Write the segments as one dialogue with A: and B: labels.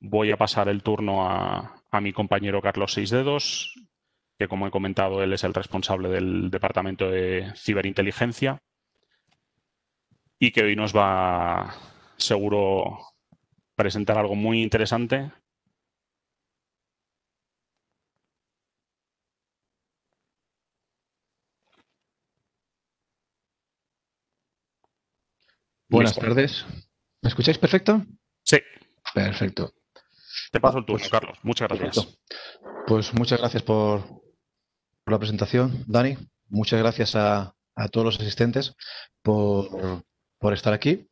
A: Voy a pasar el turno a, mi compañero Carlos Seisdedos, que como he comentado, él es el responsable del Departamento de Ciberinteligencia y que hoy nos va, seguro, presentar algo muy interesante.
B: Buenas tardes.
A: ¿Me escucháis perfecto? Sí. Perfecto. Te paso el ah, turno, pues, Carlos. Muchas gracias. Pues muchas gracias por, la presentación, Dani. Muchas gracias a, todos los asistentes por, por, estar aquí.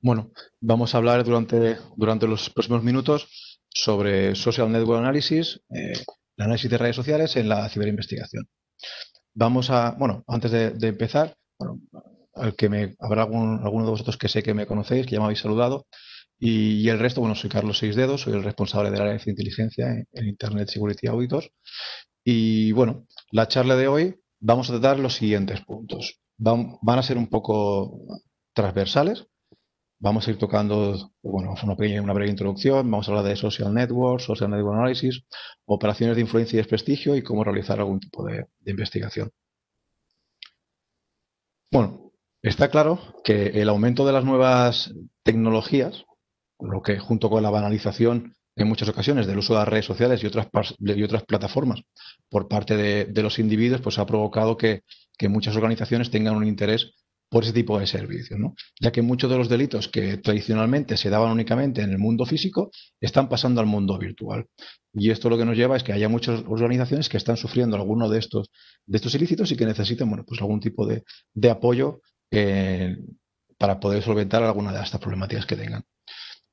A: Bueno, vamos a hablar durante, durante los próximos minutos sobre Social Network Analysis, eh, el análisis de redes sociales en la ciberinvestigación. Vamos a, bueno, antes de, empezar, bueno, habrá algún, alguno de vosotros que sé que me conocéis, que ya me habéis saludado, y, el resto, bueno, soy Carlos Seis Dedos, soy el responsable del área de inteligencia en, Internet Security Auditors. Y bueno, la charla de hoy vamos a tratar los siguientes puntos. Van, a ser un poco transversales. Vamos a ir tocando, bueno, una, pequeña, una breve introducción, vamos a hablar de social networks, social network analysis, operaciones de influencia y desprestigio y cómo realizar algún tipo de investigación. Bueno, está claro que el aumento de las nuevas tecnologías lo que junto con la banalización en muchas ocasiones del uso de las redes sociales y otras, otras plataformas por parte de, los individuos, pues ha provocado que, que, muchas organizaciones tengan un interés por ese tipo de servicios, ¿no? ya que muchos de los delitos que tradicionalmente se daban únicamente en el mundo físico están pasando al mundo virtual. Y esto lo que nos lleva es que haya muchas organizaciones que están sufriendo alguno de estos, de estos ilícitos y que necesiten bueno, pues algún tipo de, apoyo eh, para poder solventar alguna de estas problemáticas que tengan.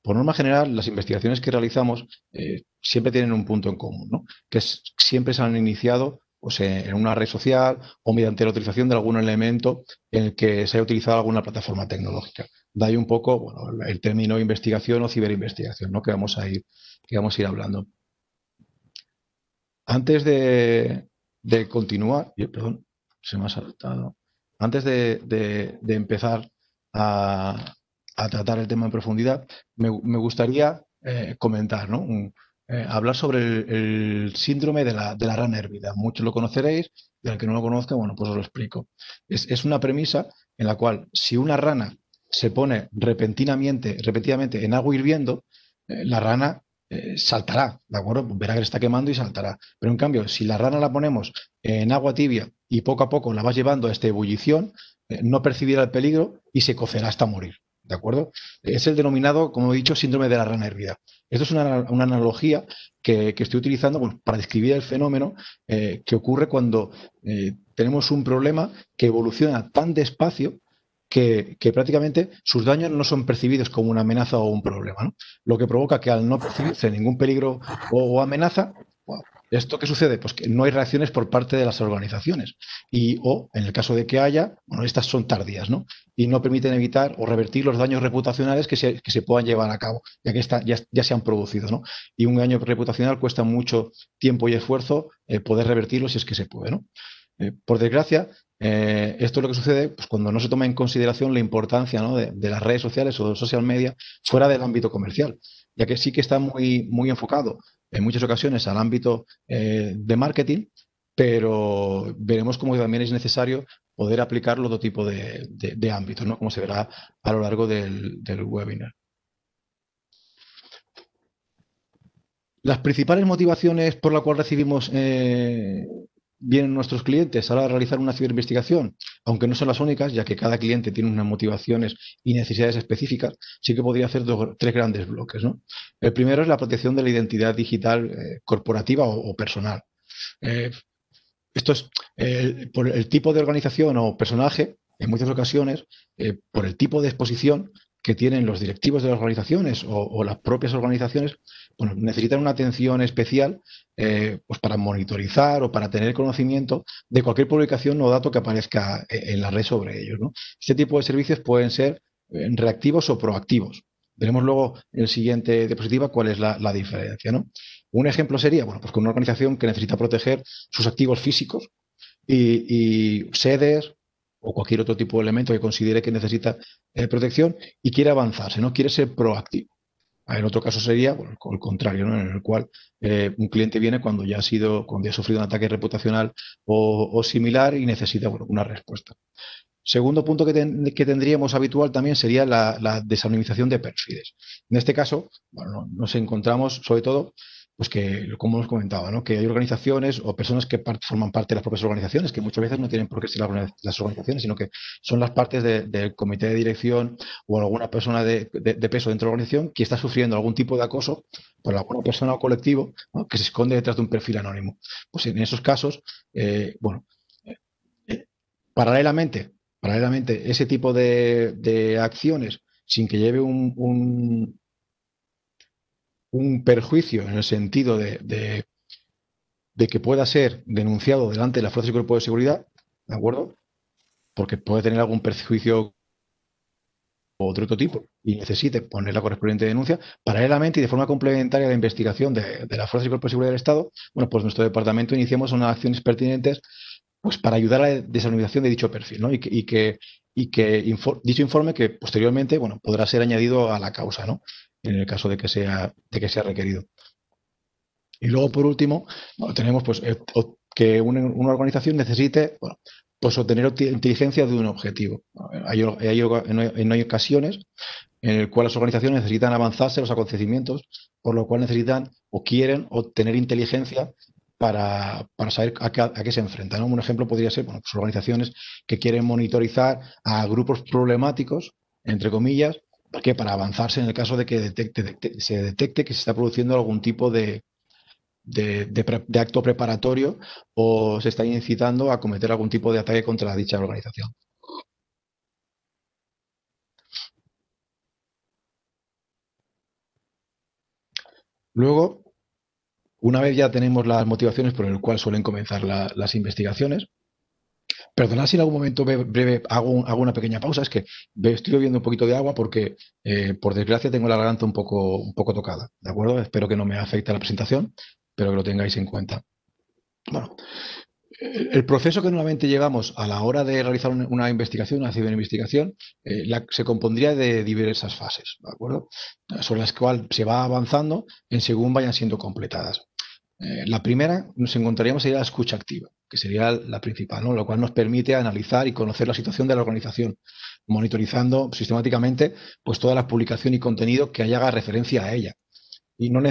A: Por norma general, las investigaciones que realizamos eh, siempre tienen un punto en común, ¿no? que siempre se han iniciado pues, en una red social o mediante la utilización de algún elemento en el que se haya utilizado alguna plataforma tecnológica. Da ahí un poco el término investigación o ciberinvestigación ¿no? que, vamos a ir, ir hablando. Antes de, de continuar, perdón, se me ha saltado. Antes de empezar a, a tratar el tema en profundidad, me, gustaría eh, comentar, eh, hablar sobre el, síndrome de la, rana hervida. Muchos lo conoceréis, y al que no lo conozca, bueno, pues os lo explico. Es, una premisa en la cual si una rana se pone repentinamente, repetidamente en agua hirviendo, eh, la rana saltará, ¿de acuerdo? Verá que está quemando y saltará. Pero en cambio, si la rana la ponemos en agua tibia y poco a poco la vas llevando a esta ebullición, no percibirá el peligro y se cocerá hasta morir. ¿de acuerdo? Es el denominado, como he dicho, síndrome de la rana Esto es una, analogía que, estoy utilizando para describir el fenómeno eh, que ocurre cuando eh, tenemos un problema que evoluciona tan despacio que, prácticamente sus daños no son percibidos como una amenaza o un problema, lo que provoca que al no percibirse ningún peligro o amenaza, ¿Esto qué sucede? Pues que no hay reacciones por parte de las organizaciones. Y o, en el caso de que haya, bueno, estas son tardías, ¿no? Y no permiten evitar o revertir los daños reputacionales que se, puedan llevar a cabo, ya que ya, se han producido, ¿no? Y un daño reputacional cuesta mucho tiempo y esfuerzo eh, poder revertirlo si es que se puede, ¿no? Eh, por desgracia, eh, esto es lo que sucede pues, cuando no se toma en consideración la importancia de, las redes sociales o de social media fuera del ámbito comercial, ya que sí que está muy, muy enfocado en muchas ocasiones al ámbito eh, de marketing, pero veremos cómo también es necesario poder aplicarlo a otro tipo de, ámbitos, como se verá a lo largo del, webinar. Las principales motivaciones por las cuales recibimos eh, vienen nuestros clientes ahora a realizar una ciberinvestigación, aunque no son las únicas, ya que cada cliente tiene unas motivaciones y necesidades específicas, sí que podría hacer dos, tres grandes bloques. El primero es la protección de la identidad digital eh, corporativa o, personal. Eh, esto es por el tipo de organización o personaje, en muchas ocasiones, eh, por el tipo de exposición que tienen los directivos de las organizaciones o las propias organizaciones, bueno, necesitan una atención especial eh, pues para monitorizar o para tener conocimiento de cualquier publicación o dato que aparezca eh, en la red sobre ellos. Este tipo de servicios pueden ser eh, reactivos o proactivos. Veremos luego en el siguiente diapositiva cuál es la, diferencia. Un ejemplo sería, bueno, pues con una organización que necesita proteger sus activos físicos y, sedes, o cualquier otro tipo de elemento que considere que necesita protección y quiere avanzarse, ¿no? Quiere ser proactivo. Ah, en otro caso sería el contrario, en el cual eh, un cliente viene cuando ya ha sido, cuando ha sufrido un ataque reputacional o, similar y necesita una respuesta. Segundo punto que, tendríamos habitual también sería la, desanimización de perfiles. En este caso, bueno, nos encontramos sobre todo pues que, como os comentaba, ¿no? que hay organizaciones o personas que forman parte de las propias organizaciones, que muchas veces no tienen por qué ser las organizaciones, sino que son las partes del comité de dirección o alguna persona de, peso dentro de la organización que está sufriendo algún tipo de acoso por alguna persona o colectivo que se esconde detrás de un perfil anónimo. Pues en esos casos, eh, bueno, eh, eh, paralelamente, paralelamente, ese tipo de, acciones sin que lleve un un perjuicio en el sentido de, que pueda ser denunciado delante de la Fuerza y cuerpo de seguridad, ¿de acuerdo? Porque puede tener algún perjuicio o otro tipo y necesite poner la correspondiente denuncia, paralelamente y de forma complementaria a la investigación de, la Fuerza fuerzas y cuerpos de seguridad del Estado, bueno, pues nuestro departamento iniciamos unas acciones pertinentes pues para ayudar a la desorganización de dicho perfil, ¿no? Y que, y que, dicho informe que posteriormente, bueno, podrá ser añadido a la causa, ¿no? en el caso de que sea, de que sea requerido. Y luego, por último, tenemos pues, eh, que una, organización necesite pues, obtener inteligencia de un objetivo. Hay, hay, en, ocasiones en las cuales las organizaciones necesitan avanzarse los acontecimientos, por lo cual necesitan o quieren obtener inteligencia para, saber a qué, se enfrentan. Un ejemplo podría ser pues, organizaciones que quieren monitorizar a grupos problemáticos, entre comillas, ¿Para Para avanzarse en el caso de que se detecte que se está produciendo algún tipo de, acto preparatorio o se está incitando a cometer algún tipo de ataque contra dicha organización. Luego, una vez ya tenemos las motivaciones por las cuales suelen comenzar las investigaciones, Perdonad si en algún momento breve hago, una pequeña pausa, es que estoy bebiendo un poquito de agua porque, eh, por desgracia, tengo la garganta un poco, un poco tocada, ¿de acuerdo? Espero que no me afecte la presentación, pero que lo tengáis en cuenta. Bueno, el proceso que normalmente llevamos a la hora de realizar una investigación, una ciberinvestigación, eh, se compondría de diversas fases, ¿de acuerdo? Sobre las cuales se va avanzando en según vayan siendo completadas. Eh, la primera nos encontraríamos sería la escucha activa que sería la principal, ¿no? lo cual nos permite analizar y conocer la situación de la organización, monitorizando sistemáticamente pues, las publicaciones publicación y contenidos que haga referencia a ella. Y no,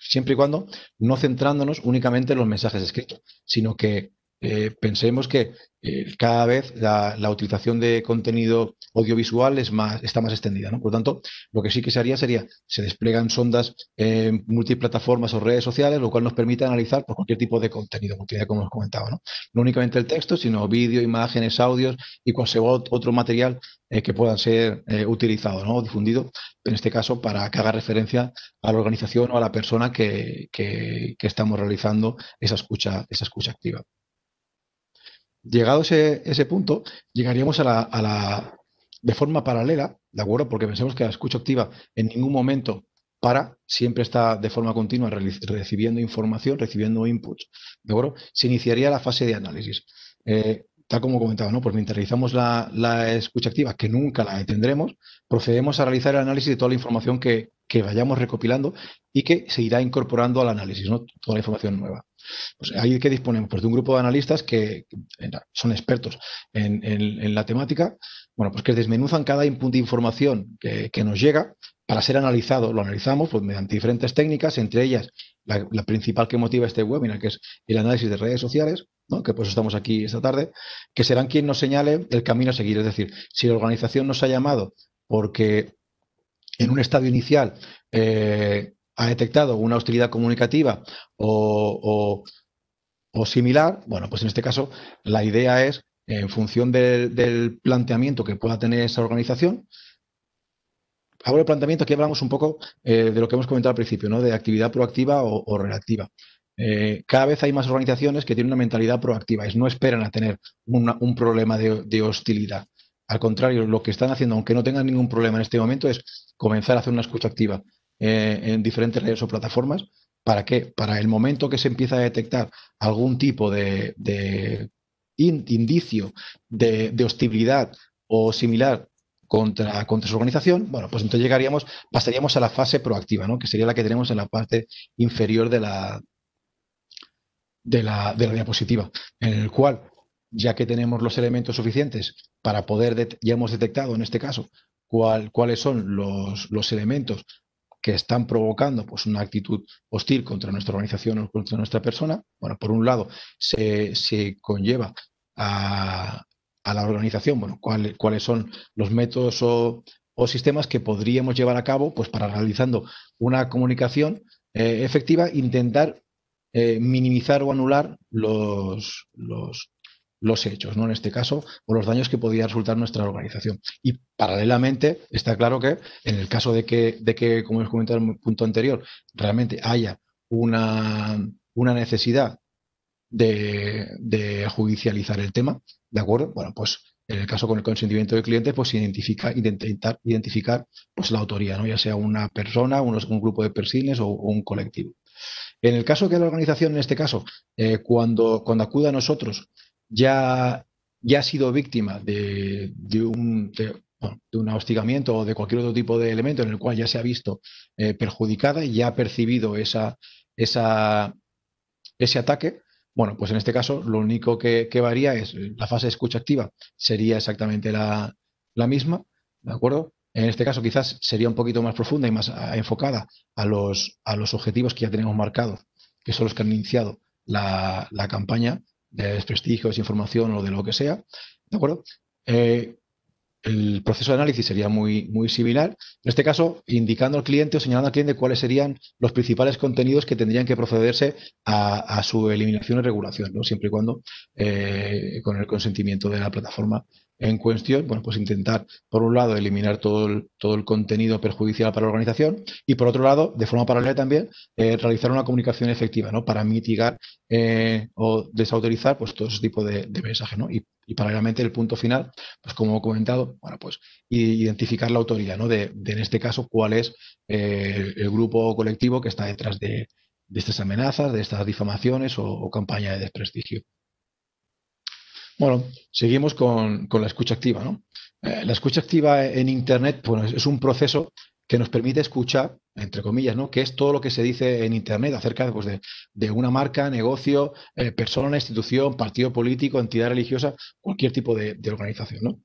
A: siempre y cuando no centrándonos únicamente en los mensajes escritos, sino que eh, pensemos que eh, cada vez la, utilización de contenido audiovisual es está más extendida. Por lo tanto, lo que sí que se haría sería, se desplegan sondas en multiplataformas o redes sociales, lo cual nos permite analizar por pues, cualquier tipo de contenido como os comentaba. ¿no? únicamente el texto, sino vídeo, imágenes, audios y cualquier otro material eh, que puedan ser utilizado o difundido, en este caso, para que haga referencia a la organización o a la persona que, que estamos realizando esa escucha, esa escucha activa llegado ese, ese punto, llegaríamos a la, de forma paralela, ¿de acuerdo? Porque pensemos que la escucha activa en ningún momento para, siempre está de forma continua recibiendo información, recibiendo inputs, ¿de acuerdo? Se iniciaría la fase de análisis. Eh, tal como comentaba, ¿no? Pues mientras realizamos la, la, escucha activa, que nunca la detendremos, procedemos a realizar el análisis de toda la información que, que vayamos recopilando y que se irá incorporando al análisis, toda la información nueva. Pues ahí que disponemos pues, de un grupo de analistas que son expertos en, la temática, bueno, pues que desmenuzan cada input de información que, nos llega para ser analizado. Lo analizamos pues, mediante diferentes técnicas, entre ellas la, principal que motiva este webinar, que es el análisis de redes sociales, ¿no? que pues estamos aquí esta tarde, que serán quien nos señale el camino a seguir. Es decir, si la organización nos ha llamado porque en un estadio inicial eh, ha detectado una hostilidad comunicativa o, similar, bueno, pues en este caso la idea es, en función del, planteamiento que pueda tener esa organización, ahora el planteamiento, aquí hablamos un poco eh, de lo que hemos comentado al principio, ¿no? de actividad proactiva o, reactiva. Eh, cada vez hay más organizaciones que tienen una mentalidad proactiva, es no esperan a tener un problema de hostilidad. Al contrario, lo que están haciendo, aunque no tengan ningún problema en este momento, es comenzar a hacer una escucha activa eh, en diferentes redes o plataformas. ¿Para qué? Para el momento que se empieza a detectar algún tipo de, indicio de, hostilidad o similar contra, contra, su organización, bueno, pues entonces llegaríamos, pasaríamos a la fase proactiva, ¿no? Que sería la que tenemos en la parte inferior de la, de la, de la diapositiva, en el cual ya que tenemos los elementos suficientes para poder, ya hemos detectado en este caso cuáles son los, elementos que están provocando pues, una actitud hostil contra nuestra organización o contra nuestra persona. Bueno, por un lado, se, conlleva a, la organización, bueno, cuáles son los métodos o, sistemas que podríamos llevar a cabo pues, para realizando una comunicación eh, efectiva, intentar eh, minimizar o anular los los hechos, ¿no? En este caso, o los daños que podría resultar nuestra organización. Y paralelamente, está claro que en el caso de que, de que como os comentaba en el punto anterior, realmente haya una, una necesidad de, judicializar el tema, ¿de acuerdo? Bueno, pues en el caso con el consentimiento del cliente, pues identifica, intentar identificar pues, la autoría, ¿no? Ya sea una persona, unos, un grupo de persines o, un colectivo. En el caso que la organización, en este caso, eh, cuando, cuando acuda a nosotros ya, ya ha sido víctima de, un, un hostigamiento o de cualquier otro tipo de elemento en el cual ya se ha visto eh, perjudicada y ya ha percibido esa, esa, ese ataque, bueno, pues en este caso lo único que, varía es la fase de escucha activa sería exactamente la, la, misma, ¿de acuerdo? En este caso quizás sería un poquito más profunda y más ah, enfocada a los, a los objetivos que ya tenemos marcados, que son los que han iniciado la, la campaña de desprestigio, desinformación o de lo que sea, ¿de acuerdo? Eh, el proceso de análisis sería muy, muy similar, en este caso indicando al cliente o señalando al cliente cuáles serían los principales contenidos que tendrían que procederse a, su eliminación y regulación, siempre y cuando eh, con el consentimiento de la plataforma en cuestión, bueno, pues intentar, por un lado, eliminar todo el, todo el contenido perjudicial para la organización y, por otro lado, de forma paralela también, eh, realizar una comunicación efectiva, ¿no? Para mitigar eh, o desautorizar, pues, todo ese tipo de, mensajes, ¿no? Y, paralelamente, el punto final, pues, como he comentado, bueno, pues, identificar la autoridad De, en este caso, cuál es eh, el grupo colectivo que está detrás de, estas amenazas, de estas difamaciones o, o campaña de desprestigio. Bueno, seguimos con, la escucha activa, ¿no? Eh, la escucha activa en Internet, pues, es, un proceso que nos permite escuchar, entre comillas, ¿no? que es todo lo que se dice en Internet acerca pues, de, una marca, negocio, eh, persona, institución, partido político, entidad religiosa, cualquier tipo de, de organización. ¿no?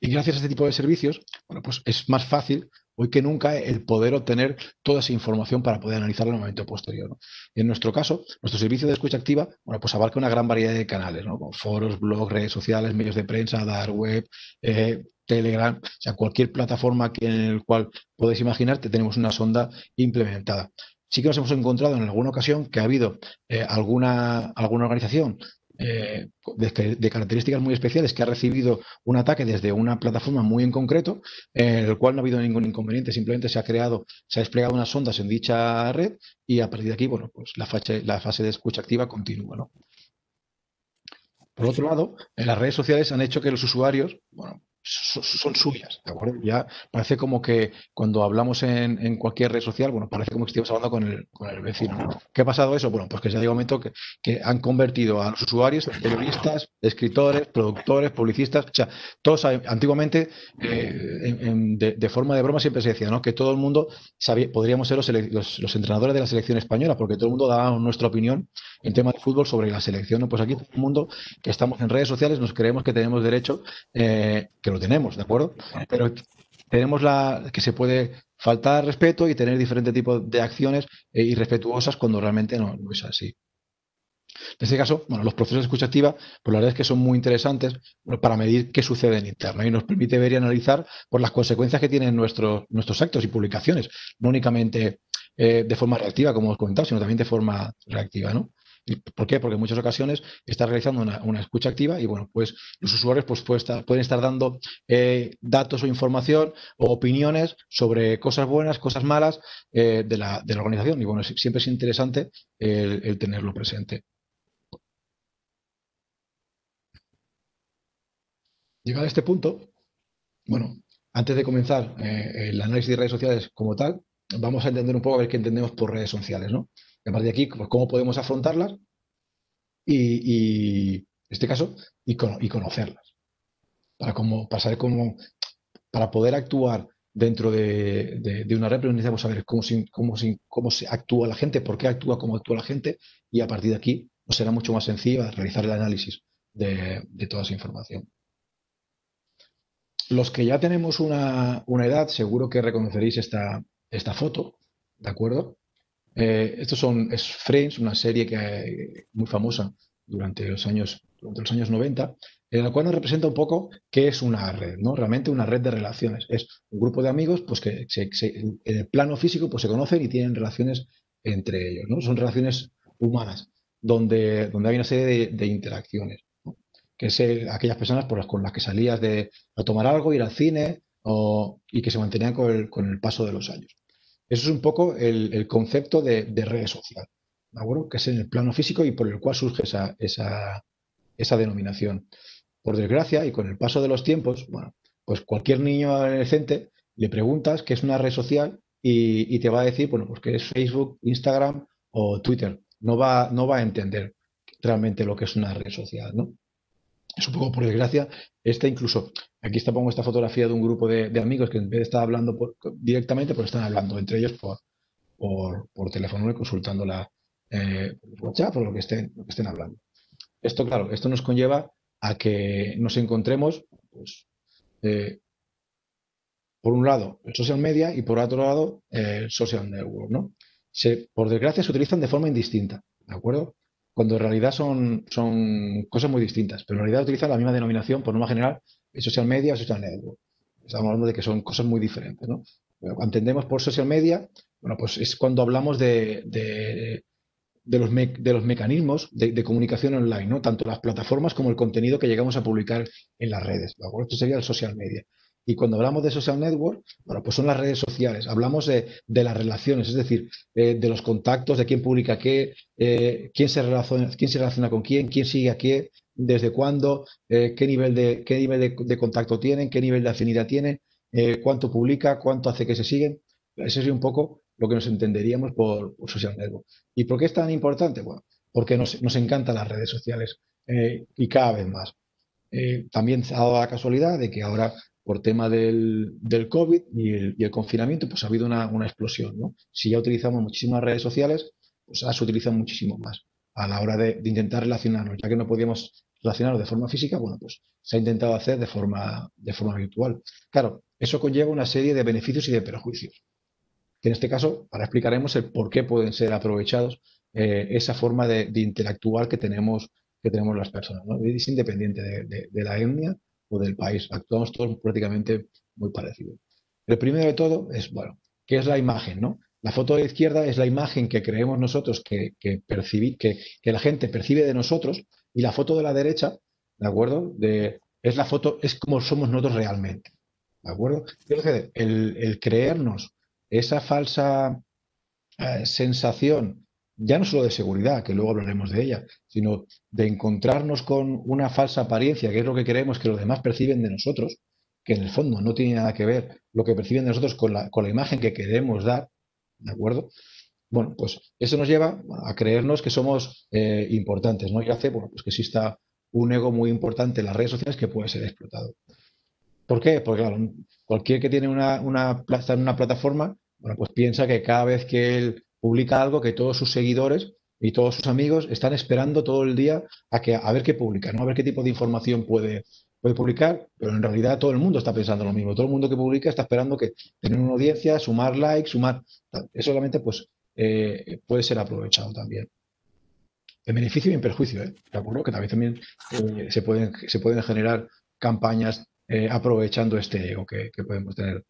A: Y gracias a este tipo de servicios, bueno, pues es más fácil hoy que nunca el poder obtener toda esa información para poder analizarla en un momento posterior. En nuestro caso, nuestro servicio de escucha activa, bueno, pues abarca una gran variedad de canales, foros, blogs, redes sociales, medios de prensa, dar web, eh, Telegram, o sea, cualquier plataforma en la cual podéis imaginarte, tenemos una sonda implementada. Sí que nos hemos encontrado en alguna ocasión que ha habido eh, alguna, alguna organización eh, este, de, características muy especiales que ha recibido un ataque desde una plataforma muy en concreto, en el cual no ha habido ningún inconveniente, simplemente se ha creado, se ha desplegado unas ondas en dicha red y a partir de aquí, bueno, pues la fase, la fase de escucha activa continúa, ¿no? Por otro lado, en las redes sociales han hecho que los usuarios, bueno, son suyas, ¿de acuerdo? Ya parece como que cuando hablamos en, cualquier red social, bueno, parece como que estemos hablando con el, con el vecino. ¿Qué ha pasado eso? Bueno, pues que ya ha llegado un momento que, han convertido a los usuarios periodistas, escritores, productores, publicistas, o sea, todos antiguamente, eh, de, forma de broma siempre se decía, ¿no? Que todo el mundo podríamos ser los, los, entrenadores de la selección española, porque todo el mundo daba nuestra opinión en tema de fútbol sobre la selección, ¿no? Pues aquí todo el mundo que estamos en redes sociales nos creemos que tenemos derecho, que eh, lo tenemos, ¿de acuerdo? Pero tenemos la que se puede faltar respeto y tener diferentes tipos de acciones eh, irrespetuosas cuando realmente no, es así. En este caso, bueno, los procesos de escucha activa, pues la verdad es que son muy interesantes para medir qué sucede en interno y nos permite ver y analizar por las consecuencias que tienen nuestros, nuestros actos y publicaciones, no únicamente eh, de forma reactiva, como os comentaba, sino también de forma reactiva, ¿no? ¿Por qué? Porque en muchas ocasiones está realizando una, escucha activa y bueno, pues los usuarios pues, pueden, estar, dando eh, datos o información o opiniones sobre cosas buenas, cosas malas eh, de, la, organización. Y bueno, siempre es interesante el, tenerlo presente. Llegado a este punto, bueno, antes de comenzar eh, el análisis de redes sociales como tal, vamos a entender un poco a ver qué entendemos por redes sociales, ¿no? a partir de aquí, pues, cómo podemos afrontarlas y, este caso, y, conocerlas. Para, para poder actuar dentro de, una red, necesitamos saber cómo actúa la gente, por qué actúa, cómo actúa la gente, y a partir de aquí pues, será mucho más sencillo realizar el análisis de, toda esa información. Los que ya tenemos una, edad, seguro que reconoceréis esta, esta foto, ¿de acuerdo? Eh, estos son es Friends, una serie que muy famosa durante los años durante los años 90, en la cual nos representa un poco qué es una red, ¿no? Realmente una red de relaciones. Es un grupo de amigos pues, que en el plano físico pues, se conocen y tienen relaciones entre ellos, ¿no? Son relaciones humanas, donde, donde hay una serie de, interacciones, que es aquellas personas por las, con las que salías de, a tomar algo, ir al cine, y que se mantenían con con el paso de los años. Eso es un poco el, concepto de, red social, Que es en el plano físico y por el cual surge esa, denominación. Por desgracia, y con el paso de los tiempos, bueno, pues cualquier niño adolescente le preguntas qué es una red social y, te va a decir, bueno, pues que es Facebook, Instagram o Twitter. No va, no va a entender realmente lo que es una red social, ¿no? es poco por desgracia, esta incluso, aquí está, pongo esta fotografía de un grupo de, amigos que en vez de estar hablando directamente, pues están hablando entre ellos por, teléfono y consultando la eh, WhatsApp o lo que, estén, estén hablando. Esto, claro, esto nos conlleva a que nos encontremos, pues, eh, por un lado, el social media y por otro lado, el social network, ¿no? por desgracia se utilizan de forma indistinta, ¿de acuerdo? cuando en realidad son, son cosas muy distintas, pero en realidad utilizan la misma denominación por norma general, social media o social network. Estamos hablando de que son cosas muy diferentes, ¿no? entendemos por social media, bueno, pues es cuando hablamos de, los, de los, mecanismos de, comunicación online, ¿no? Tanto las plataformas como el contenido que llegamos a publicar en las redes, Esto sería el social media. Y cuando hablamos de social network, bueno, pues son las redes sociales, hablamos de, las relaciones, es decir, eh, de los contactos, de quién publica qué, eh, quién, se relaciona, quién se relaciona con quién, quién sigue a quién, desde cuándo, eh, qué nivel, de, qué nivel de, contacto tienen, qué nivel de afinidad tienen, cuánto publica, cuánto hace que se siguen. Eso es un poco lo que nos entenderíamos por, social network. ¿Y por qué es tan importante? Bueno, porque nos, encantan las redes sociales y cada vez más. también ha dado la casualidad de que ahora por tema del, COVID y el, confinamiento, pues ha habido una, explosión. ¿no? Si ya utilizamos muchísimas redes sociales, pues ahora se utilizan muchísimo más a la hora de, intentar relacionarnos, ya que no podíamos relacionarnos de forma física, bueno, pues se ha intentado hacer de forma, de forma virtual. Claro, eso conlleva una serie de beneficios y de perjuicios, que en este caso ahora explicaremos el por qué pueden ser aprovechados eh, esa forma de, de, interactuar que tenemos, que tenemos las personas. Es independiente de, de la etnia, del país. Actuamos todos prácticamente muy parecidos. El primero de todo es, bueno, ¿qué es la imagen? No? La foto de la izquierda es la imagen que creemos nosotros que, que, la gente percibe de nosotros y la foto de la derecha, ¿de acuerdo? De, es la foto, es como somos nosotros realmente, ¿de acuerdo? el, el creernos esa falsa eh, sensación ya no solo de seguridad, que luego hablaremos de ella, sino de encontrarnos con una falsa apariencia, que es lo que queremos que los demás perciben de nosotros, que en el fondo no tiene nada que ver lo que perciben de nosotros con la, con la imagen que queremos dar, ¿de acuerdo? Bueno, pues eso nos lleva a creernos que somos eh, importantes, ¿no? Y hace pues que exista un ego muy importante en las redes sociales que puede ser explotado. ¿Por qué? Porque claro, cualquier que tiene una, en una plataforma, bueno, pues piensa que cada vez que él publica algo que todos sus seguidores y todos sus amigos están esperando todo el día a, que, a ver qué publica, ¿no? a ver qué tipo de información puede, publicar, pero en realidad todo el mundo está pensando lo mismo. Todo el mundo que publica está esperando que tener una audiencia, sumar likes, sumar... Eso solamente pues, eh, puede ser aprovechado también. En beneficio y en perjuicio, ¿eh? ¿De acuerdo? Que también, eh, se, pueden, se pueden generar campañas eh, aprovechando este ego que, podemos tener.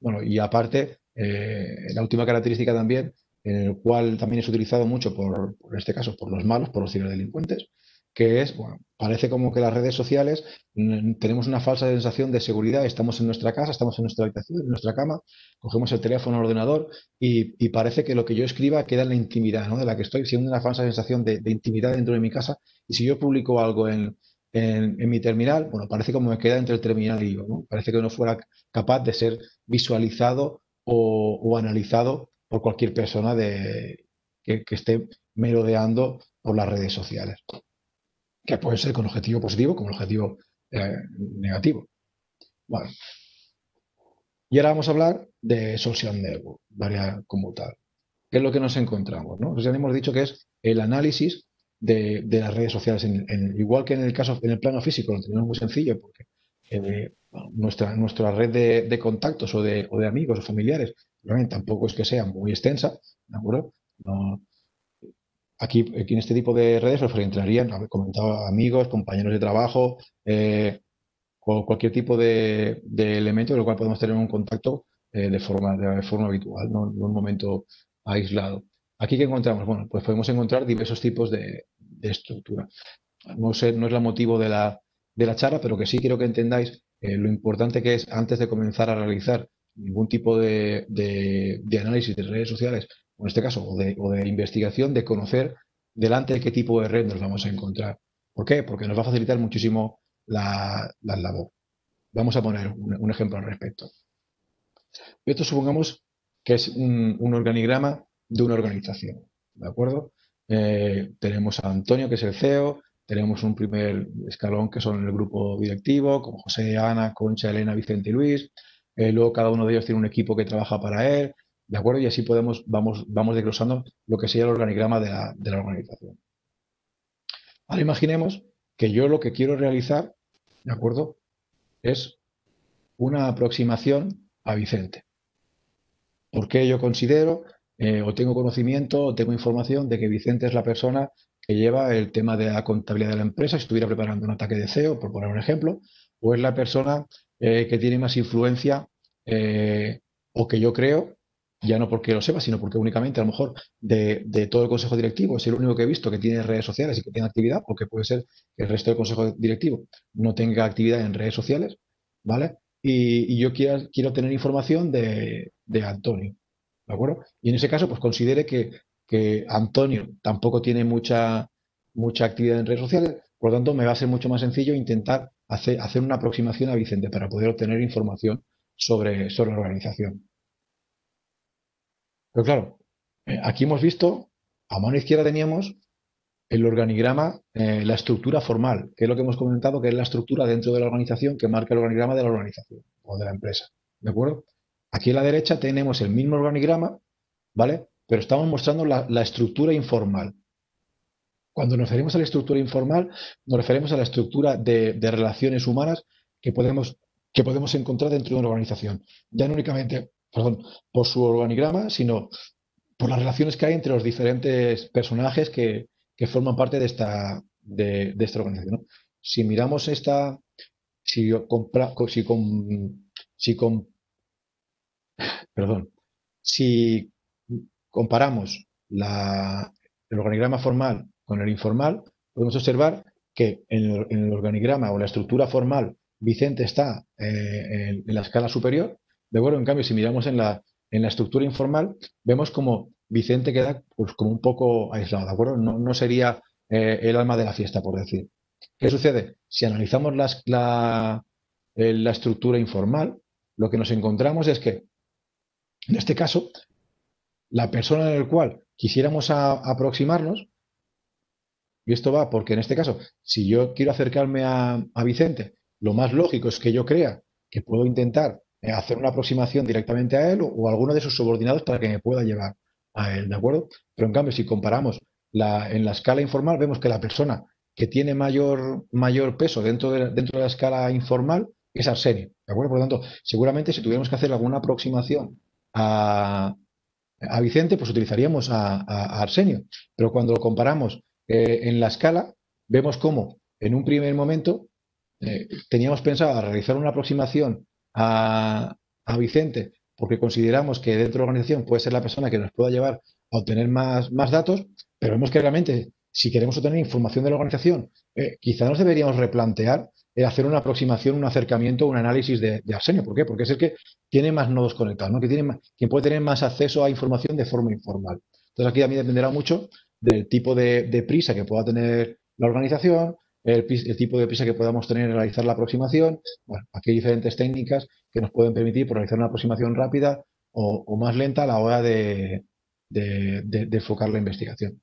A: Bueno, y aparte, la última característica también en el cual también es utilizado mucho por, este caso, por los malos, por los ciberdelincuentes, que es, bueno, parece como que las redes sociales mm, tenemos una falsa sensación de seguridad, estamos en nuestra casa, estamos en nuestra habitación, en nuestra cama, cogemos el teléfono, el ordenador y, parece que lo que yo escriba queda en la intimidad, ¿no? De la que estoy, siendo una falsa sensación de, intimidad dentro de mi casa y si yo publico algo en, mi terminal, bueno, parece como me queda entre el terminal y yo, ¿no? Parece que no fuera capaz de ser visualizado o, o analizado cualquier persona de, que, esté merodeando por las redes sociales, que puede ser con objetivo positivo como objetivo eh, negativo. Bueno. Y ahora vamos a hablar de social network, varia como tal. ¿Qué es lo que nos encontramos? ¿no? Pues ya hemos dicho que es el análisis de, las redes sociales, en, en, igual que en el caso en el plano físico, lo tenemos muy sencillo porque eh, nuestra, nuestra red de, contactos o de, amigos o familiares tampoco es que sea muy extensa, aquí, en este tipo de redes se entrarían, comentado amigos, compañeros de trabajo, eh, o cualquier tipo de, elemento con el cual podemos tener un contacto eh, de, forma, de forma habitual, no en un momento aislado. Aquí qué encontramos, bueno, pues podemos encontrar diversos tipos de, estructura. No, sé, no es el motivo de la, charla, pero que sí quiero que entendáis eh, lo importante que es antes de comenzar a realizar ningún tipo de, análisis de redes sociales, o en este caso, o de, investigación, de conocer delante de qué tipo de red nos vamos a encontrar. ¿Por qué? Porque nos va a facilitar muchísimo la, labor. Vamos a poner un, ejemplo al respecto. Esto supongamos que es un, organigrama de una organización, ¿de acuerdo? Eh, tenemos a Antonio, que es el CEO, tenemos un primer escalón que son el grupo directivo, con José, Ana, Concha, Elena, Vicente y Luis, eh, luego cada uno de ellos tiene un equipo que trabaja para él, ¿de acuerdo? Y así podemos, vamos, vamos desglosando lo que sería el organigrama de la, organización. Ahora imaginemos que yo lo que quiero realizar, ¿de acuerdo? Es una aproximación a Vicente. Porque yo considero, eh, o tengo conocimiento, o tengo información de que Vicente es la persona que lleva el tema de la contabilidad de la empresa, si estuviera preparando un ataque de CEO, por poner un ejemplo, o es la persona eh, que tiene más influencia, eh, o que yo creo, ya no porque lo sepa, sino porque únicamente a lo mejor de, todo el consejo directivo es el único que he visto que tiene redes sociales y que tiene actividad, porque puede ser que el resto del consejo directivo no tenga actividad en redes sociales, ¿vale? Y, yo quiero, quiero tener información de, Antonio, ¿de acuerdo? Y en ese caso, pues considere que, que Antonio tampoco tiene mucha, mucha actividad en redes sociales, por lo tanto, me va a ser mucho más sencillo intentar hacer una aproximación a Vicente para poder obtener información sobre, sobre la organización. Pero claro, eh, aquí hemos visto, a mano izquierda teníamos el organigrama, eh, la estructura formal, que es lo que hemos comentado, que es la estructura dentro de la organización que marca el organigrama de la organización o de la empresa. ¿De acuerdo? Aquí a la derecha tenemos el mismo organigrama, ¿vale? Pero estamos mostrando la estructura informal. Cuando nos referimos a la estructura informal, nos referimos a la estructura de, relaciones humanas que podemos, que podemos encontrar dentro de una organización. Ya no únicamente perdón, por su organigrama, sino por las relaciones que hay entre los diferentes personajes que, forman parte de esta, de, esta organización. Si miramos esta, si, compra, si, con. si, perdón, si comparamos el organigrama formal con el informal, podemos observar que en el, organigrama o la estructura formal Vicente está eh, en, la escala superior. De acuerdo, en cambio, si miramos en la, en la estructura informal, vemos como Vicente queda pues, como un poco aislado, ¿de acuerdo? No, no sería eh, el alma de la fiesta, por decir. ¿Qué sucede? Si analizamos la, eh, la, estructura informal, lo que nos encontramos es que, en este caso, la persona en la cual quisiéramos aproximarnos y esto va porque en este caso, si yo quiero acercarme a, Vicente, lo más lógico es que yo crea que puedo intentar eh, hacer una aproximación directamente a él o, a alguno de sus subordinados para que me pueda llevar a él, ¿de acuerdo? Pero en cambio, si comparamos la, en la escala informal, vemos que la persona que tiene mayor, mayor peso dentro de, dentro de la escala informal es Arsenio, ¿de acuerdo? Por lo tanto, seguramente si tuviéramos que hacer alguna aproximación a, Vicente, pues utilizaríamos a Arsenio. Pero cuando lo comparamos eh, en la escala, vemos cómo en un primer momento eh, teníamos pensado realizar una aproximación a, Vicente, porque consideramos que dentro de la organización puede ser la persona que nos pueda llevar a obtener más, más datos, pero vemos que realmente si queremos obtener información de la organización, eh, quizá nos deberíamos replantear hacer una aproximación, un acercamiento, un análisis de, de, Arsenio. ¿Por qué? Porque es el que tiene más nodos conectados, ¿no? que tiene quien puede tener más acceso a información de forma informal. Entonces aquí también dependerá mucho del tipo de, prisa que pueda tener la organización, el, tipo de prisa que podamos tener en realizar la aproximación. Bueno, aquí hay diferentes técnicas que nos pueden permitir realizar una aproximación rápida o, más lenta a la hora de, enfocar la investigación.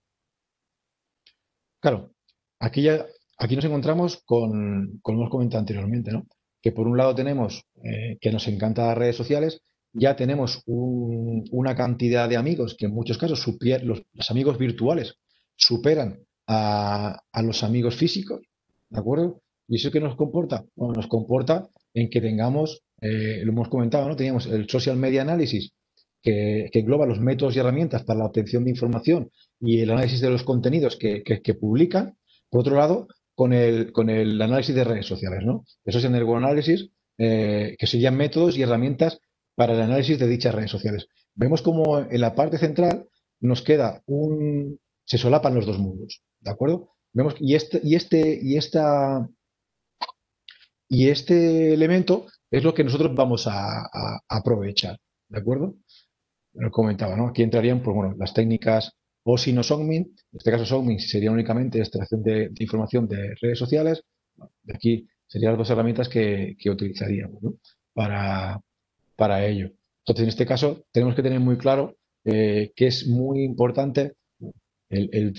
A: Claro, aquí, aquí nos encontramos con, que hemos comentado anteriormente, ¿no? que por un lado tenemos eh, que nos encantan las redes sociales, ya tenemos una cantidad de amigos que en muchos casos los, amigos virtuales superan a, los amigos físicos, ¿de acuerdo? ¿Y eso qué nos comporta? Bueno, nos comporta en que tengamos, eh, lo hemos comentado, ¿no? Teníamos el social media analysis, que, engloba los métodos y herramientas para la obtención de información y el análisis de los contenidos que, publican, por otro lado, con el, con el análisis de redes sociales, ¿no? Eso es el neuroanálisis, eh, que serían métodos y herramientas para el análisis de dichas redes sociales. Vemos como en la parte central nos queda un... se solapan los dos mundos, ¿de acuerdo? Vemos, y este, y este, y esta, y este elemento es lo que nosotros vamos a, aprovechar, ¿de acuerdo? Lo comentaba, ¿no? Aquí entrarían, pues bueno, las técnicas o si no SOGMIN, en este caso SOGMIN sería únicamente extracción de, información de redes sociales, aquí serían las dos herramientas que, que utilizaríamos ¿no? para, para ello. Entonces, en este caso, tenemos que tener muy claro eh, que es muy importante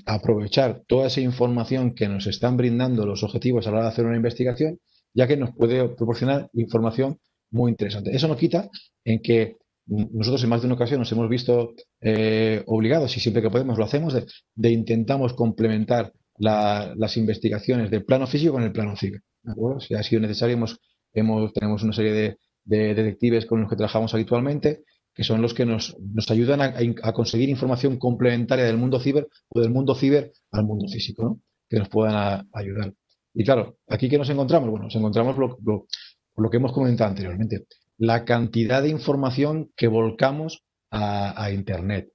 A: aprovechar toda esa información que nos están brindando los objetivos a la hora de hacer una investigación, ya que nos puede proporcionar información muy interesante. Eso no quita en que nosotros en más de una ocasión nos hemos visto eh, obligados, y siempre que podemos lo hacemos, de, de intentamos complementar las investigaciones del plano físico con el plano civil. Si ha sido necesario, hemos, tenemos una serie de, de detectives con los que trabajamos habitualmente, que son los que nos, nos ayudan a, conseguir información complementaria del mundo ciber o del mundo ciber al mundo físico, que nos puedan ayudar. Y claro, aquí que nos encontramos, bueno, nos encontramos lo, lo, que hemos comentado anteriormente, la cantidad de información que volcamos a, Internet.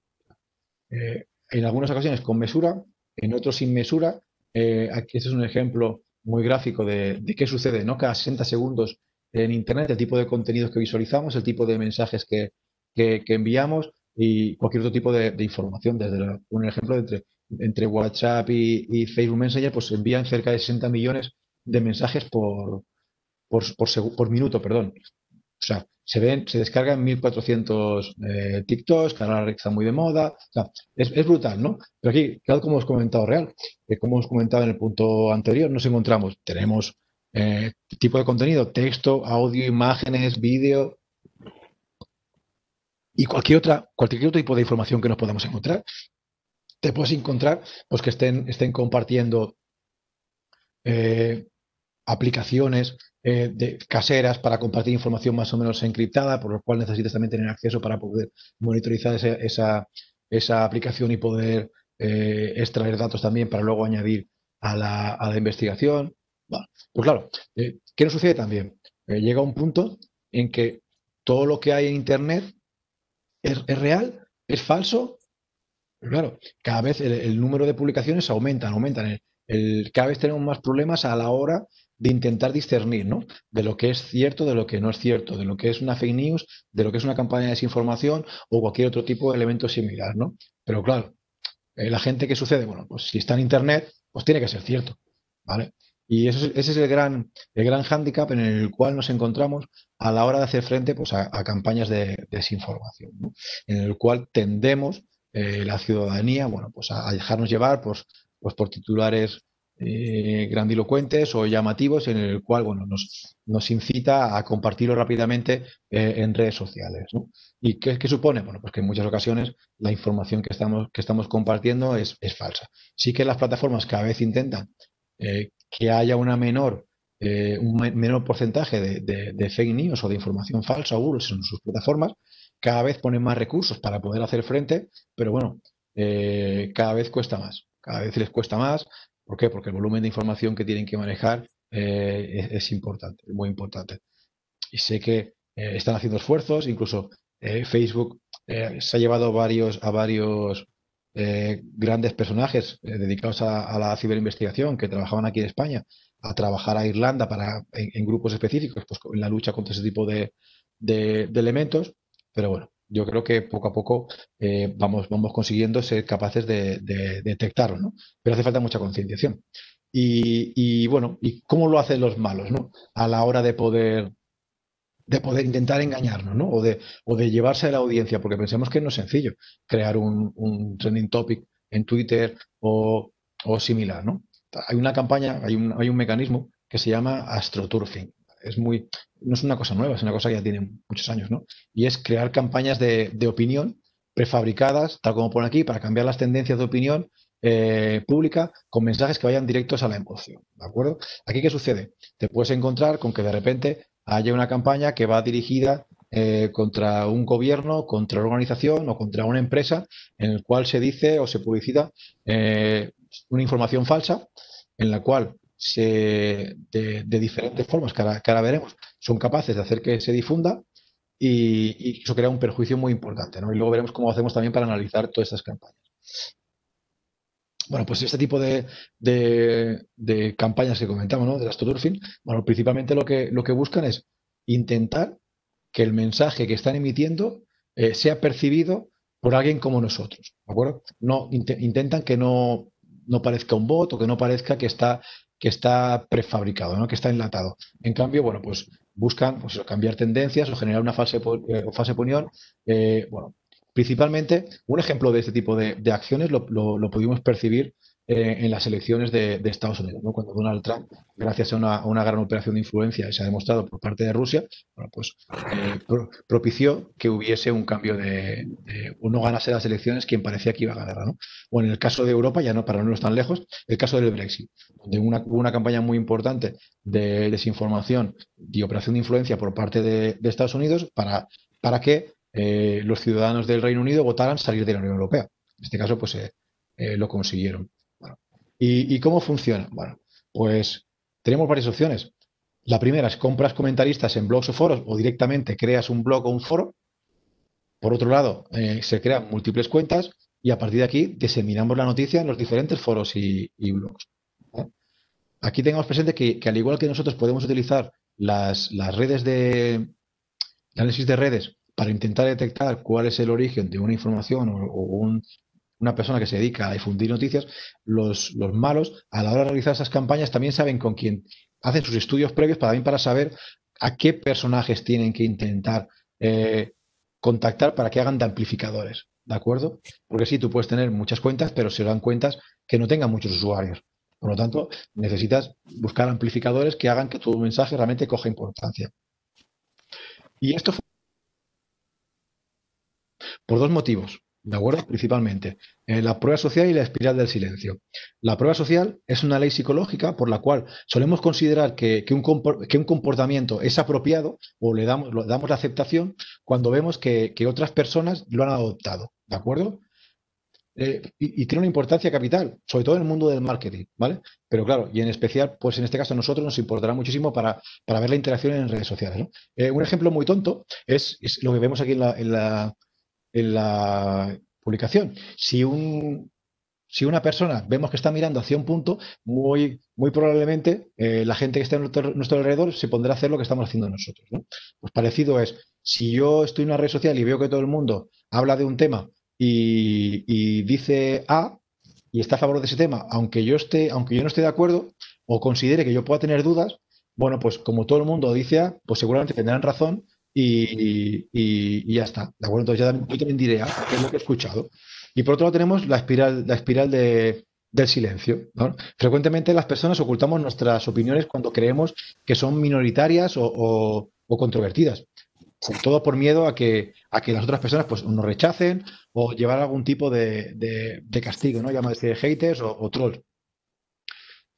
A: Eh, en algunas ocasiones con mesura, en otros sin mesura. Eh, aquí este es un ejemplo muy gráfico de, de, qué sucede, ¿no? Cada 60 segundos en Internet, el tipo de contenidos que visualizamos, el tipo de mensajes que, que, enviamos y cualquier otro tipo de, información. Desde un ejemplo, entre, entre WhatsApp y, Facebook Messenger, pues envían cerca de 60 millones de mensajes por, por, por, por minuto, perdón. O sea, se ven, se descargan 1.400 eh, TikToks, que está muy de moda. es, es, brutal, ¿no? Pero aquí, tal como os comentado real, eh, como os comentado en el punto anterior, nos encontramos, tenemos eh, tipo de contenido, texto, audio, imágenes, vídeo y cualquier otra, cualquier otro tipo de información que nos podamos encontrar. Te puedes encontrar pues, que estén, estén compartiendo eh, aplicaciones eh, de, caseras para compartir información más o menos encriptada, por lo cual necesitas también tener acceso para poder monitorizar esa, esa, esa aplicación y poder extraer datos también para luego añadir a la, a la investigación. Pues claro, eh, ¿qué nos sucede también? Eh, llega un punto en que todo lo que hay en Internet es, real, es falso. claro, cada vez el, número de publicaciones aumentan, aumentan. cada vez tenemos más problemas a la hora de intentar discernir, ¿no? De lo que es cierto, de lo que no es cierto, de lo que es una fake news, de lo que es una campaña de desinformación o cualquier otro tipo de elemento similar, ¿no? Pero claro, eh, la gente que sucede, bueno, pues si está en Internet, pues tiene que ser cierto, ¿vale? Y ese es el gran, el gran hándicap en el cual nos encontramos a la hora de hacer frente pues, a, campañas de, desinformación, en el cual tendemos eh, la ciudadanía bueno, pues a, dejarnos llevar pues, pues por titulares eh, grandilocuentes o llamativos en el cual bueno, nos, nos incita a compartirlo rápidamente eh, en redes sociales. ¿Y qué, supone? Bueno, pues que en muchas ocasiones la información que estamos, que estamos compartiendo es, falsa. Sí que las plataformas cada vez intentan que haya una menor, eh, un menor porcentaje de, fake news o de información falsa o burles en sus plataformas, cada vez ponen más recursos para poder hacer frente, pero bueno, eh, cada vez cuesta más, cada vez les cuesta más. ¿Por qué? Porque el volumen de información que tienen que manejar eh, es, es, importante, muy importante. Y sé que están haciendo esfuerzos, incluso Facebook se ha llevado varios, a varios eh, grandes personajes eh, dedicados a, la ciberinvestigación que trabajaban aquí en España, a trabajar a Irlanda para, en, grupos específicos, pues, en la lucha contra ese tipo de, elementos. Pero bueno, yo creo que poco a poco eh, vamos, vamos consiguiendo ser capaces de, de, detectarlo, ¿no? Pero hace falta mucha concienciación. Y, y, bueno, ¿y cómo lo hacen los malos, ¿no? A la hora de poder de poder intentar engañarnos, ¿no? O de, o de llevarse a la audiencia, porque pensemos que no es sencillo crear un, trending topic en Twitter o, similar, ¿no? Hay una campaña, hay un, hay un mecanismo que se llama astroturfing. Es muy, no es una cosa nueva, es una cosa que ya tiene muchos años, ¿no? Y es crear campañas de, opinión prefabricadas, tal como pone aquí, para cambiar las tendencias de opinión eh, pública con mensajes que vayan directos a la emoción. ¿De acuerdo? Aquí, ¿qué sucede? Te puedes encontrar con que de repente haya una campaña que va dirigida eh, contra un gobierno, contra una organización o contra una empresa en el cual se dice o se publicita eh, una información falsa en la cual se, de, diferentes formas que ahora, veremos son capaces de hacer que se difunda y, eso crea un perjuicio muy importante. Y luego veremos cómo hacemos también para analizar todas estas campañas. Bueno, pues este tipo de, campañas que comentamos, ¿no? De las Totorfin, bueno, principalmente lo que, lo que buscan es intentar que el mensaje que están emitiendo eh, sea percibido por alguien como nosotros, ¿de acuerdo? No, intentan que no, parezca un bot o que no parezca que está, que está prefabricado, ¿no? que está enlatado. En cambio, bueno, pues buscan pues cambiar tendencias o generar una fase, eh, fase opinión, eh, bueno, Principalmente, un ejemplo de este tipo de, acciones lo, pudimos percibir eh, en las elecciones de, Estados Unidos, cuando Donald Trump, gracias a una, gran operación de influencia que se ha demostrado por parte de Rusia, bueno, pues eh, propició que hubiese un cambio de, uno ganase las elecciones quien parecía que iba a ganar. ¿no? O en el caso de Europa, ya no para no tan lejos, el caso del Brexit, donde una, una campaña muy importante de desinformación y operación de influencia por parte de, Estados Unidos para, para que eh, los ciudadanos del Reino Unido votaran salir de la Unión Europea. En este caso, pues eh, eh, lo consiguieron. ¿y, cómo funciona? Bueno, pues tenemos varias opciones. La primera es compras comentaristas en blogs o foros o directamente creas un blog o un foro. Por otro lado, se crean múltiples cuentas y a partir de aquí diseminamos la noticia en los diferentes foros y, blogs. Aquí tengamos presente que, al igual que nosotros podemos utilizar las, las redes de análisis de redes para intentar detectar cuál es el origen de una información o, una persona que se dedica a difundir noticias, los, malos a la hora de realizar esas campañas también saben con quién hacen sus estudios previos para, para saber a qué personajes tienen que intentar eh, contactar para que hagan de amplificadores, ¿de acuerdo? Porque sí, tú puedes tener muchas cuentas, pero se dan cuentas que no tengan muchos usuarios. Por lo tanto, necesitas buscar amplificadores que hagan que tu mensaje realmente coja importancia. Y esto fue por dos motivos, ¿de acuerdo? Principalmente, eh, la prueba social y la espiral del silencio. La prueba social es una ley psicológica por la cual solemos considerar que, un, comportamiento es apropiado o le damos, damos la aceptación cuando vemos que, otras personas lo han adoptado, ¿de acuerdo? Eh, y, tiene una importancia capital, sobre todo en el mundo del marketing, ¿vale? Pero claro, y en especial, pues en este caso a nosotros nos importará muchísimo para, ver la interacción en redes sociales. Eh, un ejemplo muy tonto es, lo que vemos aquí en la en la publicación. Si un, si una persona vemos que está mirando hacia un punto, muy, muy probablemente eh, la gente que está en nuestro, alrededor se pondrá a hacer lo que estamos haciendo nosotros. ¿no? Pues parecido es, si yo estoy en una red social y veo que todo el mundo habla de un tema y, y dice A y está a favor de ese tema, aunque yo, esté, aunque yo no esté de acuerdo o considere que yo pueda tener dudas, bueno, pues como todo el mundo dice A, pues seguramente tendrán razón y, ya está. ¿De acuerdo? Entonces ya, yo también diré, ah, ¿qué es lo que he escuchado? Y por otro lado tenemos la espiral, la espiral del silencio. Frecuentemente las personas ocultamos nuestras opiniones cuando creemos que son minoritarias o, controvertidas. todo por miedo a que, a que las otras personas pues, nos rechacen o llevar algún tipo de, castigo, ¿no? de haters o, o trolls.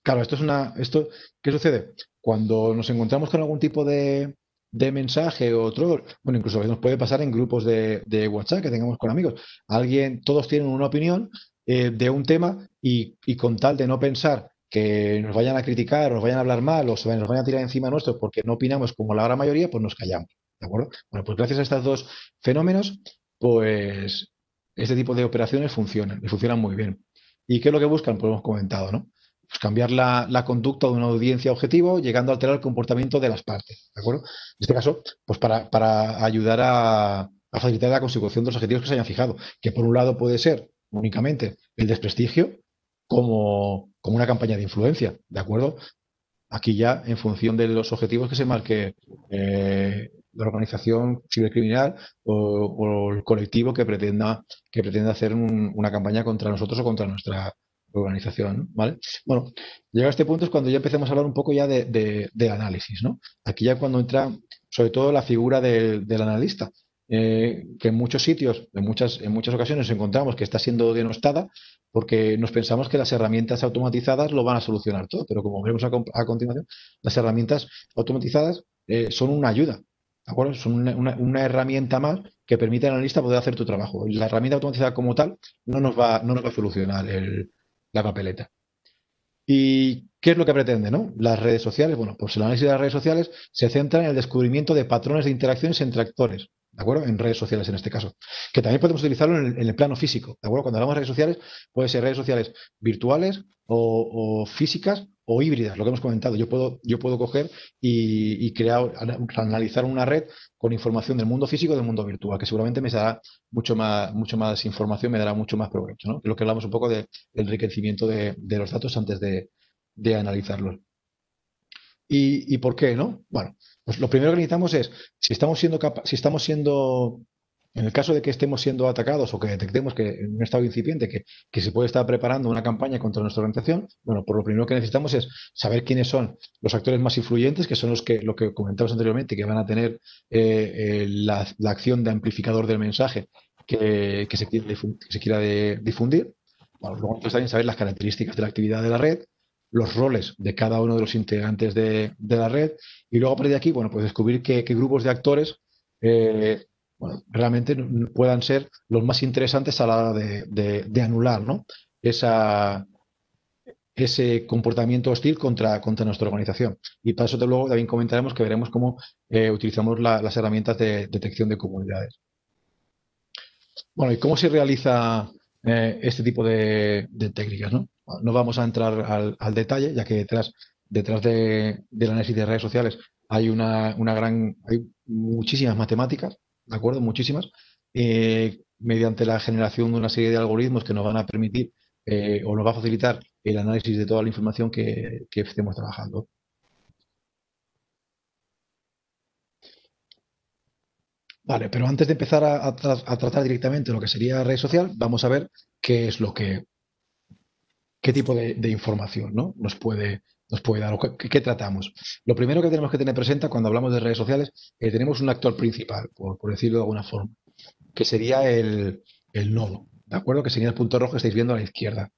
A: Claro, esto es una. Esto, ¿Qué sucede? Cuando nos encontramos con algún tipo de, de mensaje o otro, bueno, incluso nos puede pasar en grupos de, WhatsApp que tengamos con amigos. Alguien, todos tienen una opinión eh, de un tema y, con tal de no pensar que nos vayan a criticar, nos vayan a hablar mal o nos vayan a tirar encima nuestro porque no opinamos como la gran mayoría, pues nos callamos. ¿De acuerdo? Bueno, pues gracias a estos dos fenómenos, pues este tipo de operaciones funcionan y funcionan muy bien. ¿Y qué es lo que buscan? Pues hemos comentado, ¿no? pues cambiar la, conducta de una audiencia objetivo, llegando a alterar el comportamiento de las partes. ¿De acuerdo? En este caso, pues para, ayudar a, facilitar la consecución de los objetivos que se hayan fijado, que por un lado puede ser únicamente el desprestigio como, una campaña de influencia, ¿de acuerdo? Aquí ya, en función de los objetivos que se marque eh, la organización cibercriminal o, o, el colectivo que pretenda, que pretenda hacer una campaña contra nosotros o contra nuestra organización, ¿vale? Bueno, llega a este punto es cuando ya empecemos a hablar un poco ya de, análisis, ¿no? Aquí ya cuando entra sobre todo la figura del, analista, eh, que en muchos sitios, en muchas, en muchas ocasiones encontramos que está siendo denostada porque nos pensamos que las herramientas automatizadas lo van a solucionar todo, pero como veremos a, continuación, las herramientas automatizadas eh, son una ayuda, ¿de acuerdo? Son una, herramienta más que permite al analista poder hacer tu trabajo. La herramienta automatizada como tal no nos va, no nos va a solucionar el, la papeleta. ¿Y qué es lo que pretende? ¿no? Las redes sociales, bueno, pues el análisis de las redes sociales se centra en el descubrimiento de patrones de interacciones entre actores, ¿de acuerdo? En redes sociales en este caso, que también podemos utilizarlo en el, en el plano físico, ¿de acuerdo? Cuando hablamos de redes sociales, puede ser redes sociales virtuales o, físicas o híbridas, lo que hemos comentado. Yo puedo, yo puedo coger y, crear, analizar una red con información del mundo físico y del mundo virtual, que seguramente me dará mucho más, mucho más información, me dará mucho más provecho. ¿no? Lo que hablamos un poco de, del enriquecimiento de, los datos antes de, de analizarlos. ¿Y, por qué? ¿no? Bueno, pues lo primero que necesitamos es, si estamos siendo, si estamos siendo en el caso de que estemos siendo atacados o que detectemos que en un estado incipiente que, se puede estar preparando una campaña contra nuestra orientación, bueno, por lo primero que necesitamos es saber quiénes son los actores más influyentes, que son los que, lo que comentamos anteriormente, que van a tener eh, eh, la, acción de amplificador del mensaje que, se, quiera difundir. se quiera difundir. luego también saber las características de la actividad de la red, los roles de cada uno de los integrantes de, la red y luego a partir de aquí, bueno, pues descubrir qué, grupos de actores eh, realmente puedan ser los más interesantes a la hora de, anular Esa, ese comportamiento hostil contra, contra nuestra organización. Y para eso, de luego, también comentaremos que veremos cómo eh, utilizamos las herramientas de detección de comunidades. Bueno, ¿y cómo se realiza eh, este tipo de, técnicas? ¿no? vamos a entrar al, detalle, ya que detrás, detrás de, del análisis de redes sociales hay una gran, hay muchísimas matemáticas ¿de acuerdo? Muchísimas, eh, mediante la generación de una serie de algoritmos que nos van a permitir eh, o nos va a facilitar el análisis de toda la información que, estemos trabajando. Vale, pero antes de empezar a, tratar directamente lo que sería red social, vamos a ver qué es lo que, qué tipo de, información ¿no? nos puede nos puede dar? ¿Qué, tratamos? Lo primero que tenemos que tener presente cuando hablamos de redes sociales es que tenemos un actor principal, por, decirlo de alguna forma, que sería el, nodo, ¿de acuerdo? Que sería el punto rojo que estáis viendo a la izquierda.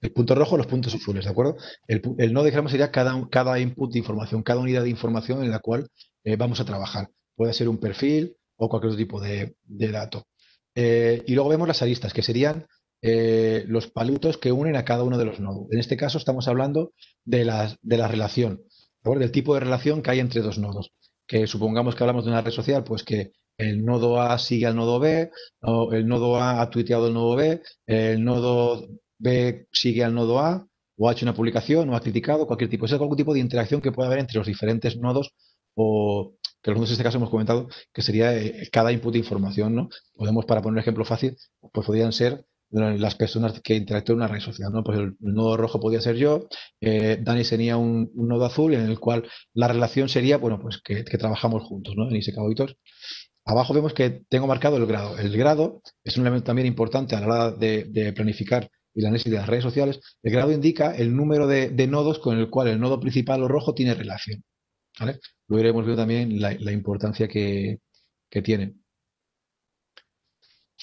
A: El punto rojo, los puntos azules, ¿de acuerdo? El, el nodo, digamos, sería cada, cada input de información, cada unidad de información en la cual eh, vamos a trabajar. Puede ser un perfil o cualquier otro tipo de, dato. Eh, y luego vemos las aristas, que serían eh, los palitos que unen a cada uno de los nodos. En este caso estamos hablando de la, de la relación, del tipo de relación que hay entre dos nodos. Que supongamos que hablamos de una red social, pues que el nodo A sigue al nodo B, o el nodo A ha tuiteado el nodo B, el nodo B sigue al nodo A, o ha hecho una publicación, o ha criticado, cualquier tipo. Ese es algún tipo de interacción que pueda haber entre los diferentes nodos o que en este caso hemos comentado que sería eh, cada input de información, ¿no? Podemos, para poner un ejemplo fácil, pues podrían ser las personas que interactúan en una red social. ¿no? Pues el, nodo rojo podía ser yo, eh, Dani tenía un, nodo azul en el cual la relación sería, bueno, pues que, trabajamos juntos ¿no? en Abajo vemos que tengo marcado el grado. El grado es un elemento también importante a la hora de, planificar y la análisis de las redes sociales. El grado indica el número de, nodos con el cual el nodo principal o rojo tiene relación. ¿vale? Luego iremos visto también la, importancia que, que tiene.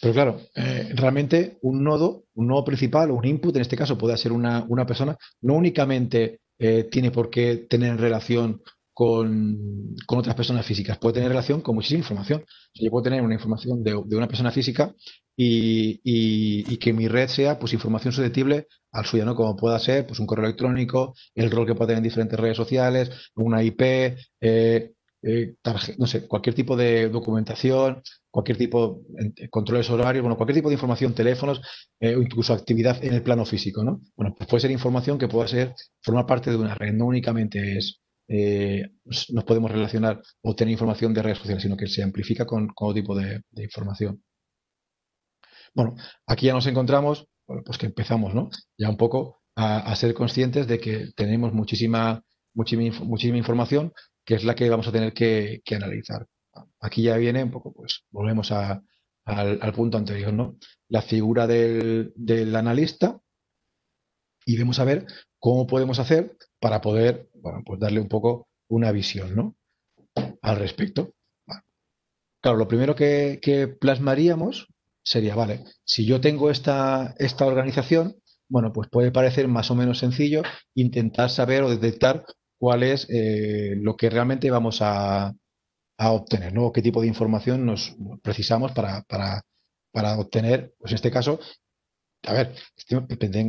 A: Pero claro, eh, realmente un nodo, un nodo principal o un input, en este caso puede ser una, persona, no únicamente eh, tiene por qué tener relación con, otras personas físicas, puede tener relación con muchísima información. yo puedo tener una información de, una persona física y, que mi red sea pues información susceptible al suyo, ¿no? Como pueda ser pues un correo electrónico, el rol que pueda tener en diferentes redes sociales, una IP, eh, eh, no sé, cualquier tipo de documentación, cualquier tipo de eh, controles horarios, bueno, cualquier tipo de información, teléfonos, eh, o incluso actividad en el plano físico, ¿no? Bueno, pues puede ser información que pueda ser, formar parte de una red, no únicamente es, pues nos podemos relacionar o tener información de redes sociales, sino que se amplifica con, otro tipo de, información. Bueno, aquí ya nos encontramos, pues que empezamos, ¿no? Ya un poco a, ser conscientes de que tenemos muchísima, muchísima, muchísima información, que es la que vamos a tener que, analizar. Aquí ya viene un poco, pues volvemos al, punto anterior, ¿no? La figura del, analista y vemos a ver cómo podemos hacer para poder, pues darle un poco una visión, ¿no? Al respecto. Claro, lo primero que, plasmaríamos sería, vale, si yo tengo esta, esta organización, bueno, pues puede parecer más o menos sencillo intentar saber o detectar cuál es eh, lo que realmente vamos a, obtener, ¿no? qué tipo de información nos precisamos para, obtener, pues en este caso, a ver, este,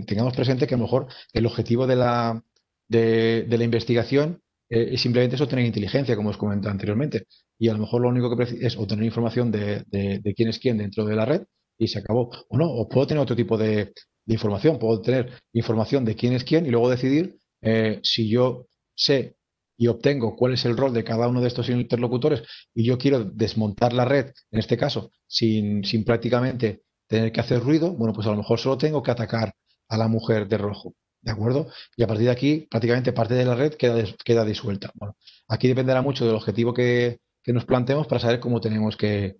A: tengamos presente que a lo mejor el objetivo de la, de, la investigación eh, es simplemente es obtener inteligencia, como os comentaba anteriormente. Y a lo mejor lo único que es obtener información de, quién es quién dentro de la red y se acabó. O no, o puedo tener otro tipo de, información, puedo tener información de quién es quién y luego decidir eh, si yo sé y obtengo cuál es el rol de cada uno de estos interlocutores y yo quiero desmontar la red, en este caso, sin, prácticamente tener que hacer ruido, bueno, pues a lo mejor solo tengo que atacar a la mujer de rojo. ¿De acuerdo? Y a partir de aquí, prácticamente parte de la red queda, queda disuelta. Bueno, aquí dependerá mucho del objetivo que, nos planteemos para saber cómo tenemos que,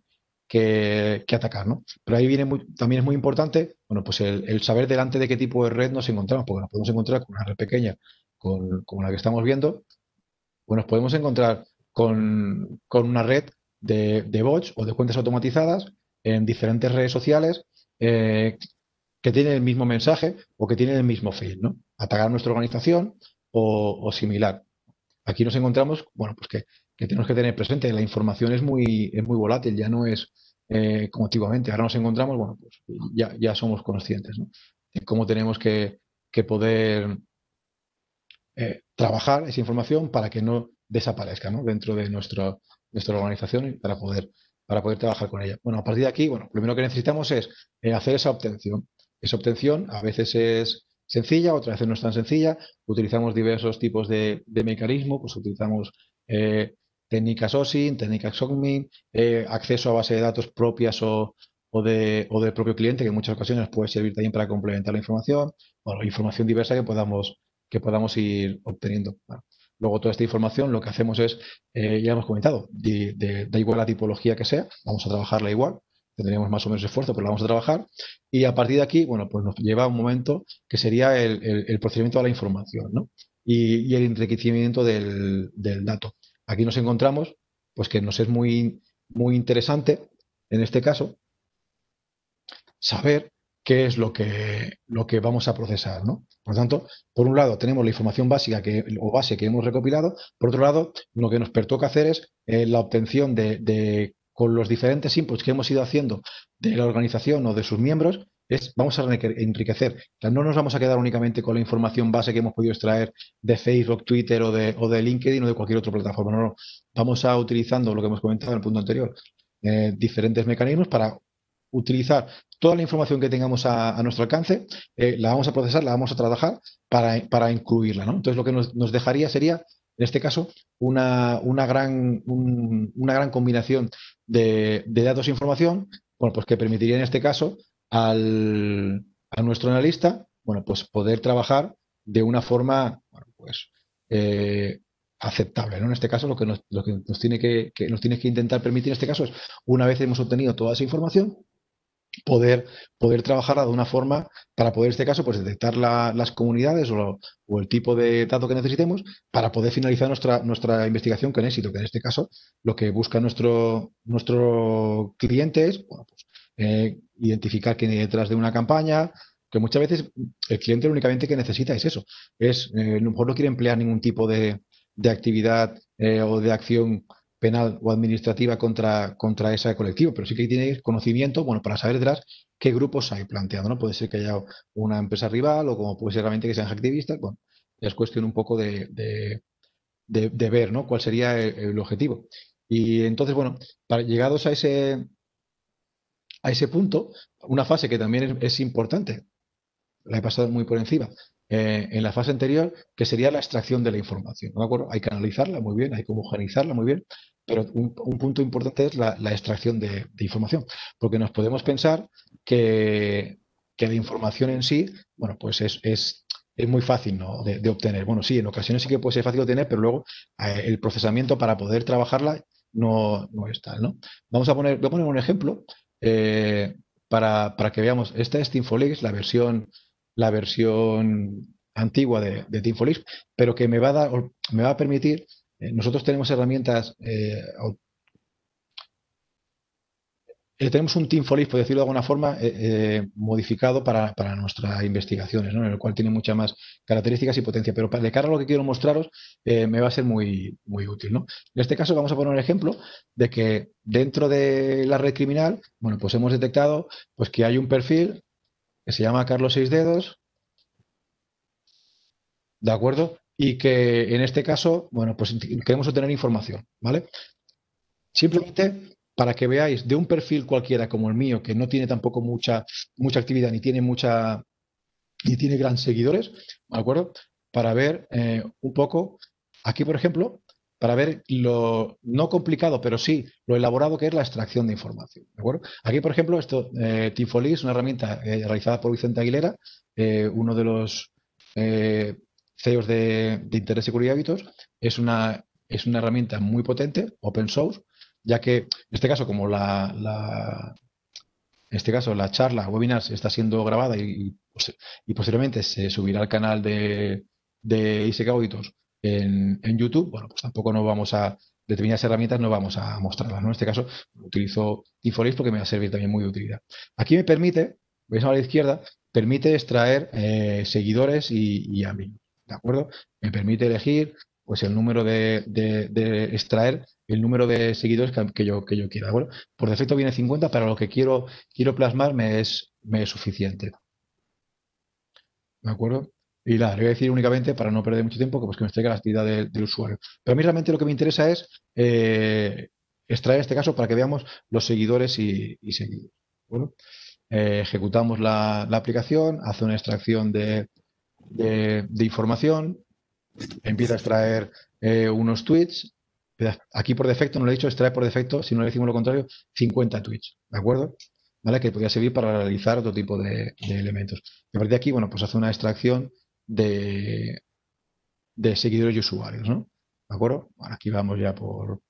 A: atacar, ¿no? Pero ahí viene también es muy importante, bueno, pues el, saber delante de qué tipo de red nos encontramos, porque nos podemos encontrar con una red pequeña con, como la que estamos viendo, pues nos podemos encontrar con, una red de, bots o de cuentas automatizadas en diferentes redes sociales eh, que tienen el mismo mensaje o que tienen el mismo fin, ¿no? Atacar nuestra organización o, similar. Aquí nos encontramos, bueno, pues que, tenemos que tener presente, la información es muy, es muy volátil, ya no es eh, como antiguamente. Ahora nos encontramos, bueno, pues ya, ya somos conscientes, ¿no? De cómo tenemos que, que poder eh, trabajar esa información para que no desaparezca dentro de nuestra organización y para poder, para poder trabajar con ella. Bueno, a partir de aquí, bueno, lo primero que necesitamos es eh, hacer esa obtención. Esa obtención a veces es sencilla, otras veces no es tan sencilla. Utilizamos diversos tipos de, mecanismos. mecanismo, pues utilizamos eh, técnicas OSIN, técnicas SOCMIN, acceso a base de datos propias o, de, del propio cliente, que en muchas ocasiones puede servir también para complementar la información, o información diversa que podamos que podamos ir obteniendo. luego toda esta información lo que hacemos es, eh, ya hemos comentado, da igual la tipología que sea, vamos a trabajarla igual, tendríamos más o menos esfuerzo, pero la vamos a trabajar. Y a partir de aquí, bueno, pues nos lleva un momento que sería el, procedimiento de la información, Y, el enriquecimiento del, del, dato. Aquí nos encontramos, pues que nos es muy, muy interesante, en este caso, saber qué es lo que, lo que vamos a procesar, Por lo tanto, por un lado tenemos la información básica que, o base que hemos recopilado, por otro lado, lo que nos pertoca hacer es eh, la obtención de, con los diferentes inputs que hemos ido haciendo de la organización o de sus miembros, es, vamos a enriquecer. no nos vamos a quedar únicamente con la información base que hemos podido extraer de Facebook, Twitter o de, o de LinkedIn o de cualquier otra plataforma. No, Vamos a utilizando lo que hemos comentado en el punto anterior, eh, diferentes mecanismos para utilizar toda la información que tengamos a, nuestro alcance, eh, la vamos a procesar, la vamos a trabajar para, incluirla. Entonces, lo que nos, dejaría sería, en este caso, una, gran, una gran combinación de, datos e información, pues que permitiría en este caso a nuestro analista, bueno, pues poder trabajar de una forma, pues, eh, aceptable. En este caso, lo que, nos, lo que nos tiene que, que, nos tiene que intentar permitir en este caso es, una vez hemos obtenido toda esa información, poder, poder trabajarla de una forma para poder, en este caso, pues detectar las comunidades o, el tipo de dato que necesitemos para poder finalizar nuestra, nuestra investigación con éxito, que en este caso lo que busca nuestro, nuestro cliente es pues, eh, identificar quién es detrás de una campaña, que muchas veces el cliente únicamente que necesita es eso, es eh, a lo mejor no quiere emplear ningún tipo de, actividad eh, o de acción penal o administrativa contra, contra ese colectivo, pero sí que tiene conocimiento, bueno, para saber detrás qué grupos hay planteado, ¿no? Puede ser que haya una empresa rival o como puede ser realmente que sean activistas, bueno, es cuestión un poco de, de, de, ver, ¿no? Cuál sería el, objetivo. Y entonces, bueno, para, llegados a ese, a ese punto, una fase que también es importante, la he pasado muy por encima, eh, en la fase anterior, que sería la extracción de la información. Hay que analizarla muy bien, hay que homogeneizarla muy bien, pero un, punto importante es la, extracción de, información, porque nos podemos pensar que, que, la información en sí, bueno, pues es, es muy fácil de, obtener. Bueno, sí, en ocasiones sí que puede ser fácil de obtener, pero luego eh, el procesamiento para poder trabajarla no, no es tal. ¿no? Vamos a poner, voy a poner un ejemplo eh, para, que veamos. Esta es TeamFolix, la versión la versión antigua de, de pero que me va a, dar, me va a permitir, eh, nosotros tenemos herramientas, eh, eh, tenemos un Tinfolis, por decirlo de alguna forma, modificado para, para, nuestras investigaciones, ¿no? en el cual tiene muchas más características y potencia, pero de cara a lo que quiero mostraros, me va a ser muy, muy útil. ¿no? En este caso vamos a poner un ejemplo de que dentro de la red criminal, bueno, pues hemos detectado pues, que hay un perfil que se llama Carlos Seis Dedos, ¿de acuerdo? Y que en este caso, bueno, pues queremos obtener información, ¿vale? Simplemente para que veáis de un perfil cualquiera como el mío, que no tiene tampoco mucha, mucha actividad ni tiene mucha ni tiene gran seguidores, ¿de acuerdo? Para ver eh, un poco, aquí por ejemplo, para ver lo no complicado, pero sí lo elaborado que es la extracción de información. Aquí, por ejemplo, esto, eh, es una herramienta eh, realizada por Vicente Aguilera, eh, uno de los eh, CEOs de, de, Interés, Seguridad Es una, es una herramienta muy potente, open source, ya que en este caso, como la, en este caso, la charla, webinars, está siendo grabada y, y pues, posiblemente se subirá al canal de, de ISEC Auditos en, YouTube, bueno, pues tampoco nos vamos a, determinadas herramientas no vamos a mostrarlas. En este caso, utilizo forex porque me va a servir también muy de utilidad. Aquí me permite, veis a la izquierda, permite extraer eh, seguidores y, a mí ¿De acuerdo? Me permite elegir pues el número de, extraer el número de seguidores que, yo, que yo quiera. Bueno, por defecto viene 50, para lo que quiero, quiero plasmar me es, me es suficiente. ¿De acuerdo? Y la voy a decir únicamente para no perder mucho tiempo, que, pues, que me extraiga la actividad del usuario. Pero a mí realmente lo que me interesa es eh, extraer este caso para que veamos los seguidores y, seguidos. Bueno, eh, ejecutamos la, aplicación, hace una extracción de, información, empieza a extraer eh, unos tweets. Aquí por defecto, no lo he dicho, extrae por defecto, si no le decimos lo contrario, 50 tweets, ¿de acuerdo? ¿Vale? Que podría servir para realizar otro tipo de, de elementos. A partir de aquí, bueno, pues hace una extracción de, seguidores y usuarios, ¿De acuerdo? aquí vamos ya por,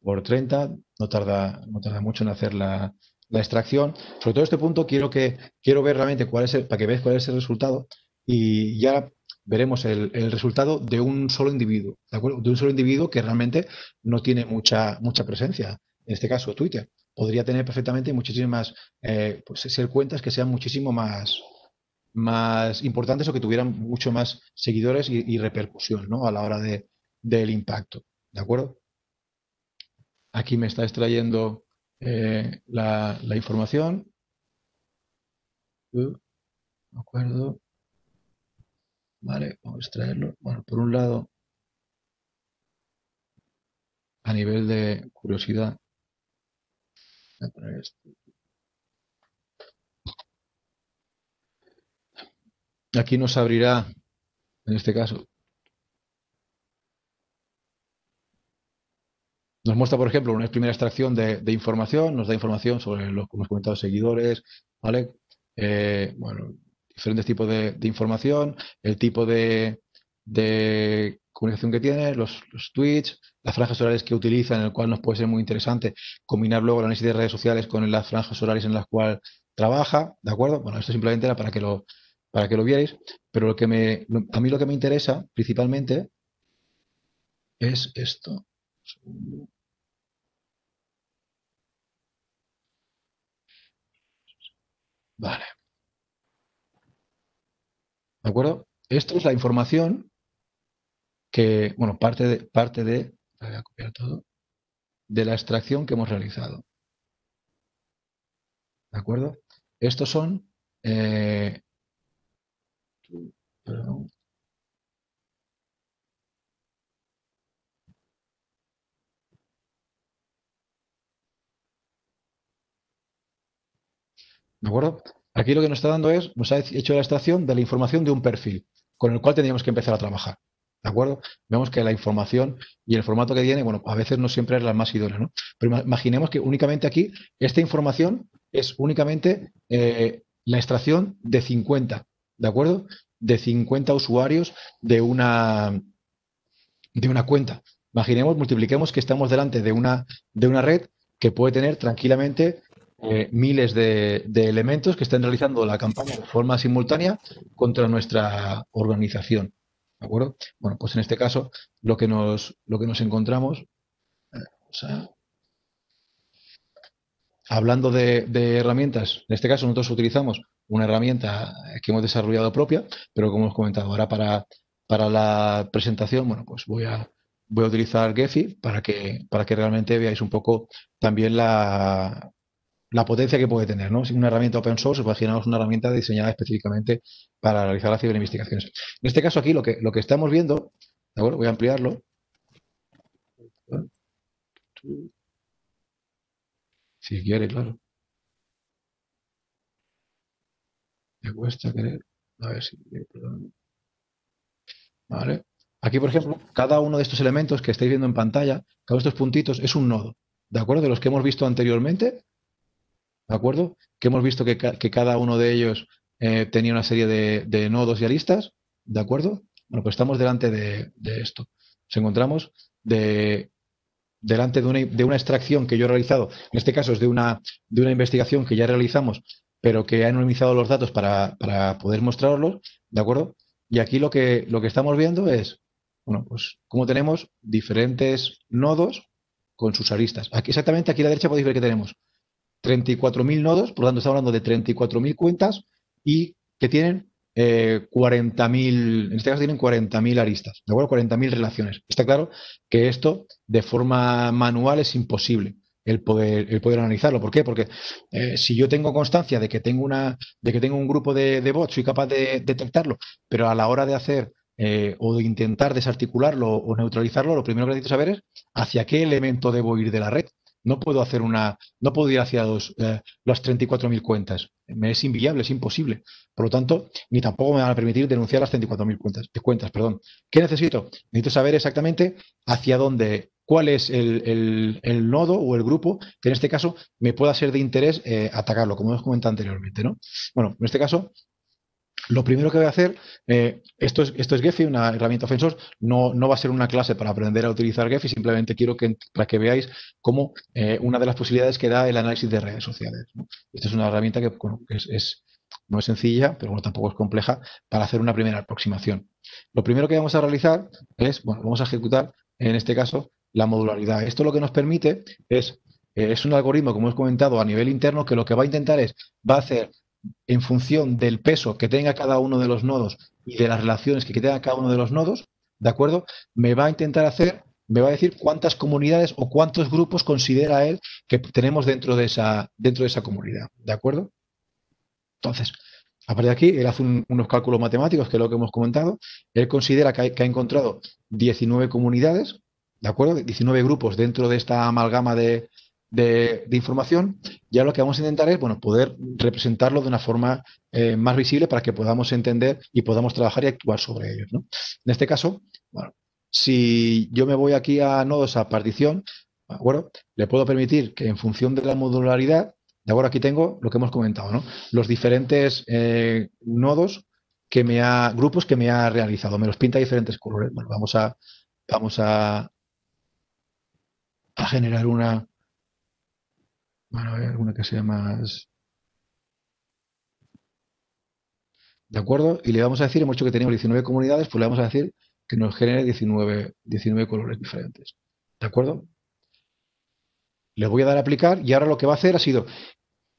A: por 30, no tarda, no tarda mucho en hacer la, extracción. Sobre todo este punto quiero que quiero ver realmente cuál es el, para que veáis cuál es el resultado y ya veremos el, resultado de un solo individuo, ¿de acuerdo? De un solo individuo que realmente no tiene mucha, mucha presencia, en este caso Twitter. Podría tener perfectamente muchísimas, eh, pues, ser cuentas que sean muchísimo más, más importantes o que tuvieran mucho más seguidores y, repercusión a la hora de, del impacto. ¿De acuerdo? Aquí me está extrayendo eh, la, la, información. Uh, de acuerdo. Vale, vamos a extraerlo. Bueno, por un lado, a nivel de curiosidad, voy a poner esto. Aquí nos abrirá, en este caso. Nos muestra, por ejemplo, una primera extracción de, información, nos da información sobre los, como hemos comentado, seguidores, ¿vale? Eh, bueno, diferentes tipos de, información, el tipo de, comunicación que tiene, los, tweets, las franjas horarias que utiliza, en el cual nos puede ser muy interesante combinar luego el análisis de redes sociales con las franjas horarias en las cuales trabaja, ¿de acuerdo? Bueno, esto simplemente era para que lo, para que lo vierais, pero lo que me, a mí lo que me interesa principalmente es esto. Vale. ¿De acuerdo? Esto es la información que, bueno, parte de, parte de, voy a copiar todo, de la extracción que hemos realizado. ¿De acuerdo? Estos son eh, ¿De acuerdo? Aquí lo que nos está dando es, nos ha hecho la extracción de la información de un perfil, con el cual tendríamos que empezar a trabajar. ¿De acuerdo? Vemos que la información y el formato que tiene, bueno, a veces no siempre es la más idónea, ¿no? Pero imaginemos que únicamente aquí, esta información es únicamente eh, la extracción de 50 ¿de acuerdo? De 50 usuarios de una, de una cuenta. Imaginemos, multipliquemos que estamos delante de una, de una red que puede tener tranquilamente eh, miles de, elementos que estén realizando la campaña de forma simultánea contra nuestra organización. ¿De acuerdo? Bueno, pues en este caso lo que nos, lo que nos encontramos, hablando de, herramientas, en este caso nosotros utilizamos una herramienta que hemos desarrollado propia, pero como os comentado ahora para, para la presentación, bueno, pues voy a, voy a utilizar Gephi para que, para que realmente veáis un poco también la, la potencia que puede tener, ¿no? Una herramienta open source, imaginaos una herramienta diseñada específicamente para realizar las ciberinvestigaciones. En este caso aquí lo que, lo que estamos viendo, Voy a ampliarlo. Si quiere, claro. Eh, Aquí, por ejemplo, cada uno de estos elementos que estáis viendo en pantalla, cada uno de estos puntitos es un nodo, ¿de acuerdo? De los que hemos visto anteriormente, ¿de acuerdo? Que hemos visto que, cada uno de ellos eh, tenía una serie de, nodos y aristas, ¿de acuerdo? Bueno, pues estamos delante de, esto. Nos encontramos delante de una, extracción que yo he realizado, en este caso es de una investigación que ya realizamos pero que han anonimizado los datos para, poder mostrarlos, ¿de acuerdo? Y aquí lo que, lo que estamos viendo es, bueno, pues cómo tenemos diferentes nodos con sus aristas. Aquí exactamente, aquí a la derecha podéis ver que tenemos 34.000 nodos, por lo tanto estamos hablando de 34.000 cuentas y que tienen 40.000, eh, en este caso tienen 40.000 aristas, ¿de acuerdo? 40.000 relaciones. Está claro que esto de forma manual es imposible el poder, el poder analizarlo. ¿Por qué? Porque eh, si yo tengo constancia de que tengo una, de que tengo un grupo de, bots, soy capaz de detectarlo, pero a la hora de hacer eh, o de intentar desarticularlo o neutralizarlo, lo primero que necesito saber es hacia qué elemento debo ir de la red. No puedo hacer una, no puedo ir hacia eh, las 34.000 cuentas. Me es inviable, es imposible. Por lo tanto, ni tampoco me van a permitir denunciar las 34.000 cuentas, cuentas. Perdón. ¿Qué necesito? Necesito saber exactamente hacia dónde, cuál es el, nodo o el grupo que en este caso me pueda ser de interés eh, atacarlo, como hemos comentado anteriormente. ¿no? Bueno, en este caso lo primero que voy a hacer, eh, esto, es, esto es Gephi, una herramienta open no, no va a ser una clase para aprender a utilizar Gephi, simplemente quiero que, para que veáis cómo eh, una de las posibilidades que da el análisis de redes sociales. Esta es una herramienta que, es, no es sencilla, pero tampoco es compleja, para hacer una primera aproximación. Lo primero que vamos a realizar es, bueno, vamos a ejecutar, en este caso, la modularidad. Esto lo que nos permite es, eh, es un algoritmo, como os he comentado, a nivel interno, que lo que va a intentar es, va a hacer en función del peso que tenga cada uno de los nodos y de las relaciones que tenga cada uno de los nodos, ¿de acuerdo? Me va a intentar hacer, me va a decir cuántas comunidades o cuántos grupos considera él que tenemos dentro de esa, dentro de esa comunidad, ¿de acuerdo? Entonces, a partir de aquí, él hace unos cálculos matemáticos, que es lo que hemos comentado, él considera que, que ha encontrado 19 comunidades, ¿de acuerdo? 19 grupos dentro de esta amalgama de, de, información, ya lo que vamos a intentar es bueno, poder representarlo de una forma eh, más visible para que podamos entender y podamos trabajar y actuar sobre ellos. En este caso, si yo me voy aquí a nodos a partición, ¿de le puedo permitir que en función de la modularidad, de ahora aquí tengo lo que hemos comentado, ¿no? los diferentes eh, nodos que me ha, grupos que me ha realizado, me los pinta diferentes colores. Bueno, vamos a, vamos a, a generar una, bueno, hay alguna que sea más... ¿De acuerdo? Y le vamos a decir, hemos hecho que tenemos 19 comunidades, pues le vamos a decir que nos genere 19, 19 colores diferentes. ¿De acuerdo? Le voy a dar a aplicar y ahora lo que va a hacer ha sido,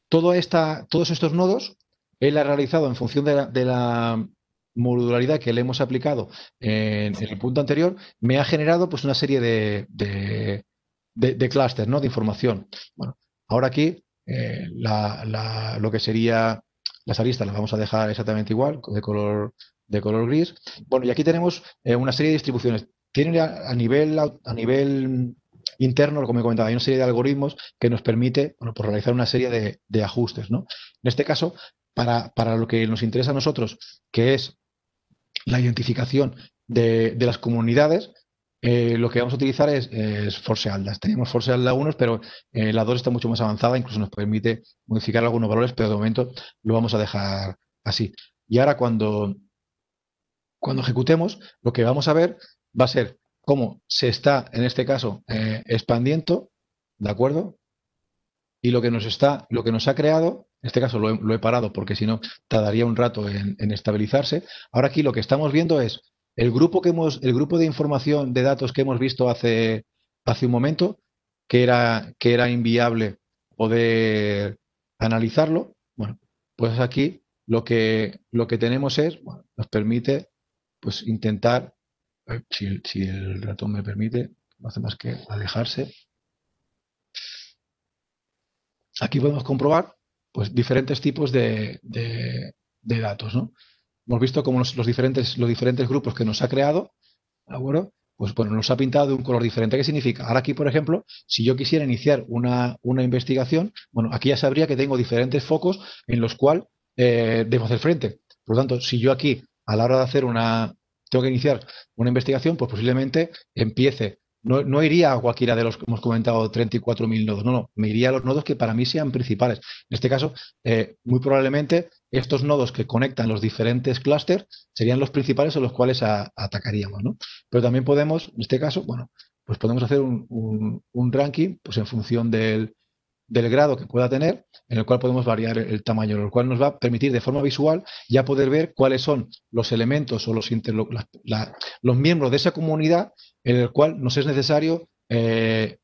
A: todo esta, todos estos nodos, él ha realizado en función de la, modularidad que le hemos aplicado en, el punto anterior, me ha generado pues una serie de, clústeres, ¿no? De información. Bueno, Ahora aquí, eh, lo que sería las aristas las vamos a dejar exactamente igual, de color, de color gris. Bueno, y aquí tenemos eh, una serie de distribuciones. Tienen a, nivel, a, nivel interno, como comentaba, hay una serie de algoritmos que nos permite pues realizar una serie de, de, ajustes. ¿no? En este caso, para, para, lo que nos interesa a nosotros, que es la identificación de, de las comunidades, eh, lo que vamos a utilizar es, Force Aldas. Tenemos Force Alda 1, pero eh, la 2 está mucho más avanzada, incluso nos permite modificar algunos valores, pero de momento lo vamos a dejar así. Y ahora cuando, cuando ejecutemos, lo que vamos a ver va a ser cómo se está, en este caso, eh, expandiendo, ¿de acuerdo? Y lo que nos está, lo que nos ha creado, en este caso lo he, parado porque si no tardaría un rato en estabilizarse. Ahora aquí lo que estamos viendo es el grupo, que hemos, el grupo de información de datos que hemos visto hace, hace un momento, que era, que era inviable poder analizarlo, bueno, pues aquí lo que, lo que tenemos es, nos permite pues intentar, si, el ratón me permite, no hace más que alejarse. Aquí podemos comprobar pues, diferentes tipos de, de datos. ¿no? hemos visto cómo los, diferentes, los diferentes grupos que nos ha creado, bueno, Pues bueno, pues nos ha pintado de un color diferente. ¿Qué significa? Ahora aquí, por ejemplo, si yo quisiera iniciar una, investigación, bueno, aquí ya sabría que tengo diferentes focos en los cuales eh, debo hacer frente. Por lo tanto, si yo aquí, a la hora de hacer una, tengo que iniciar una investigación, pues posiblemente empiece. No, iría a cualquiera de los que hemos comentado 34.000 nodos, no, no, me iría a los nodos que para mí sean principales. En este caso, eh, muy probablemente estos nodos que conectan los diferentes clústeres serían los principales a los cuales atacaríamos, ¿no? Pero también podemos, en este caso, bueno, pues podemos hacer un, ranking pues en función del, grado que pueda tener, en el cual podemos variar el, tamaño, lo cual nos va a permitir de forma visual ya poder ver cuáles son los elementos o los, miembros de esa comunidad en el cual nos es necesario eh,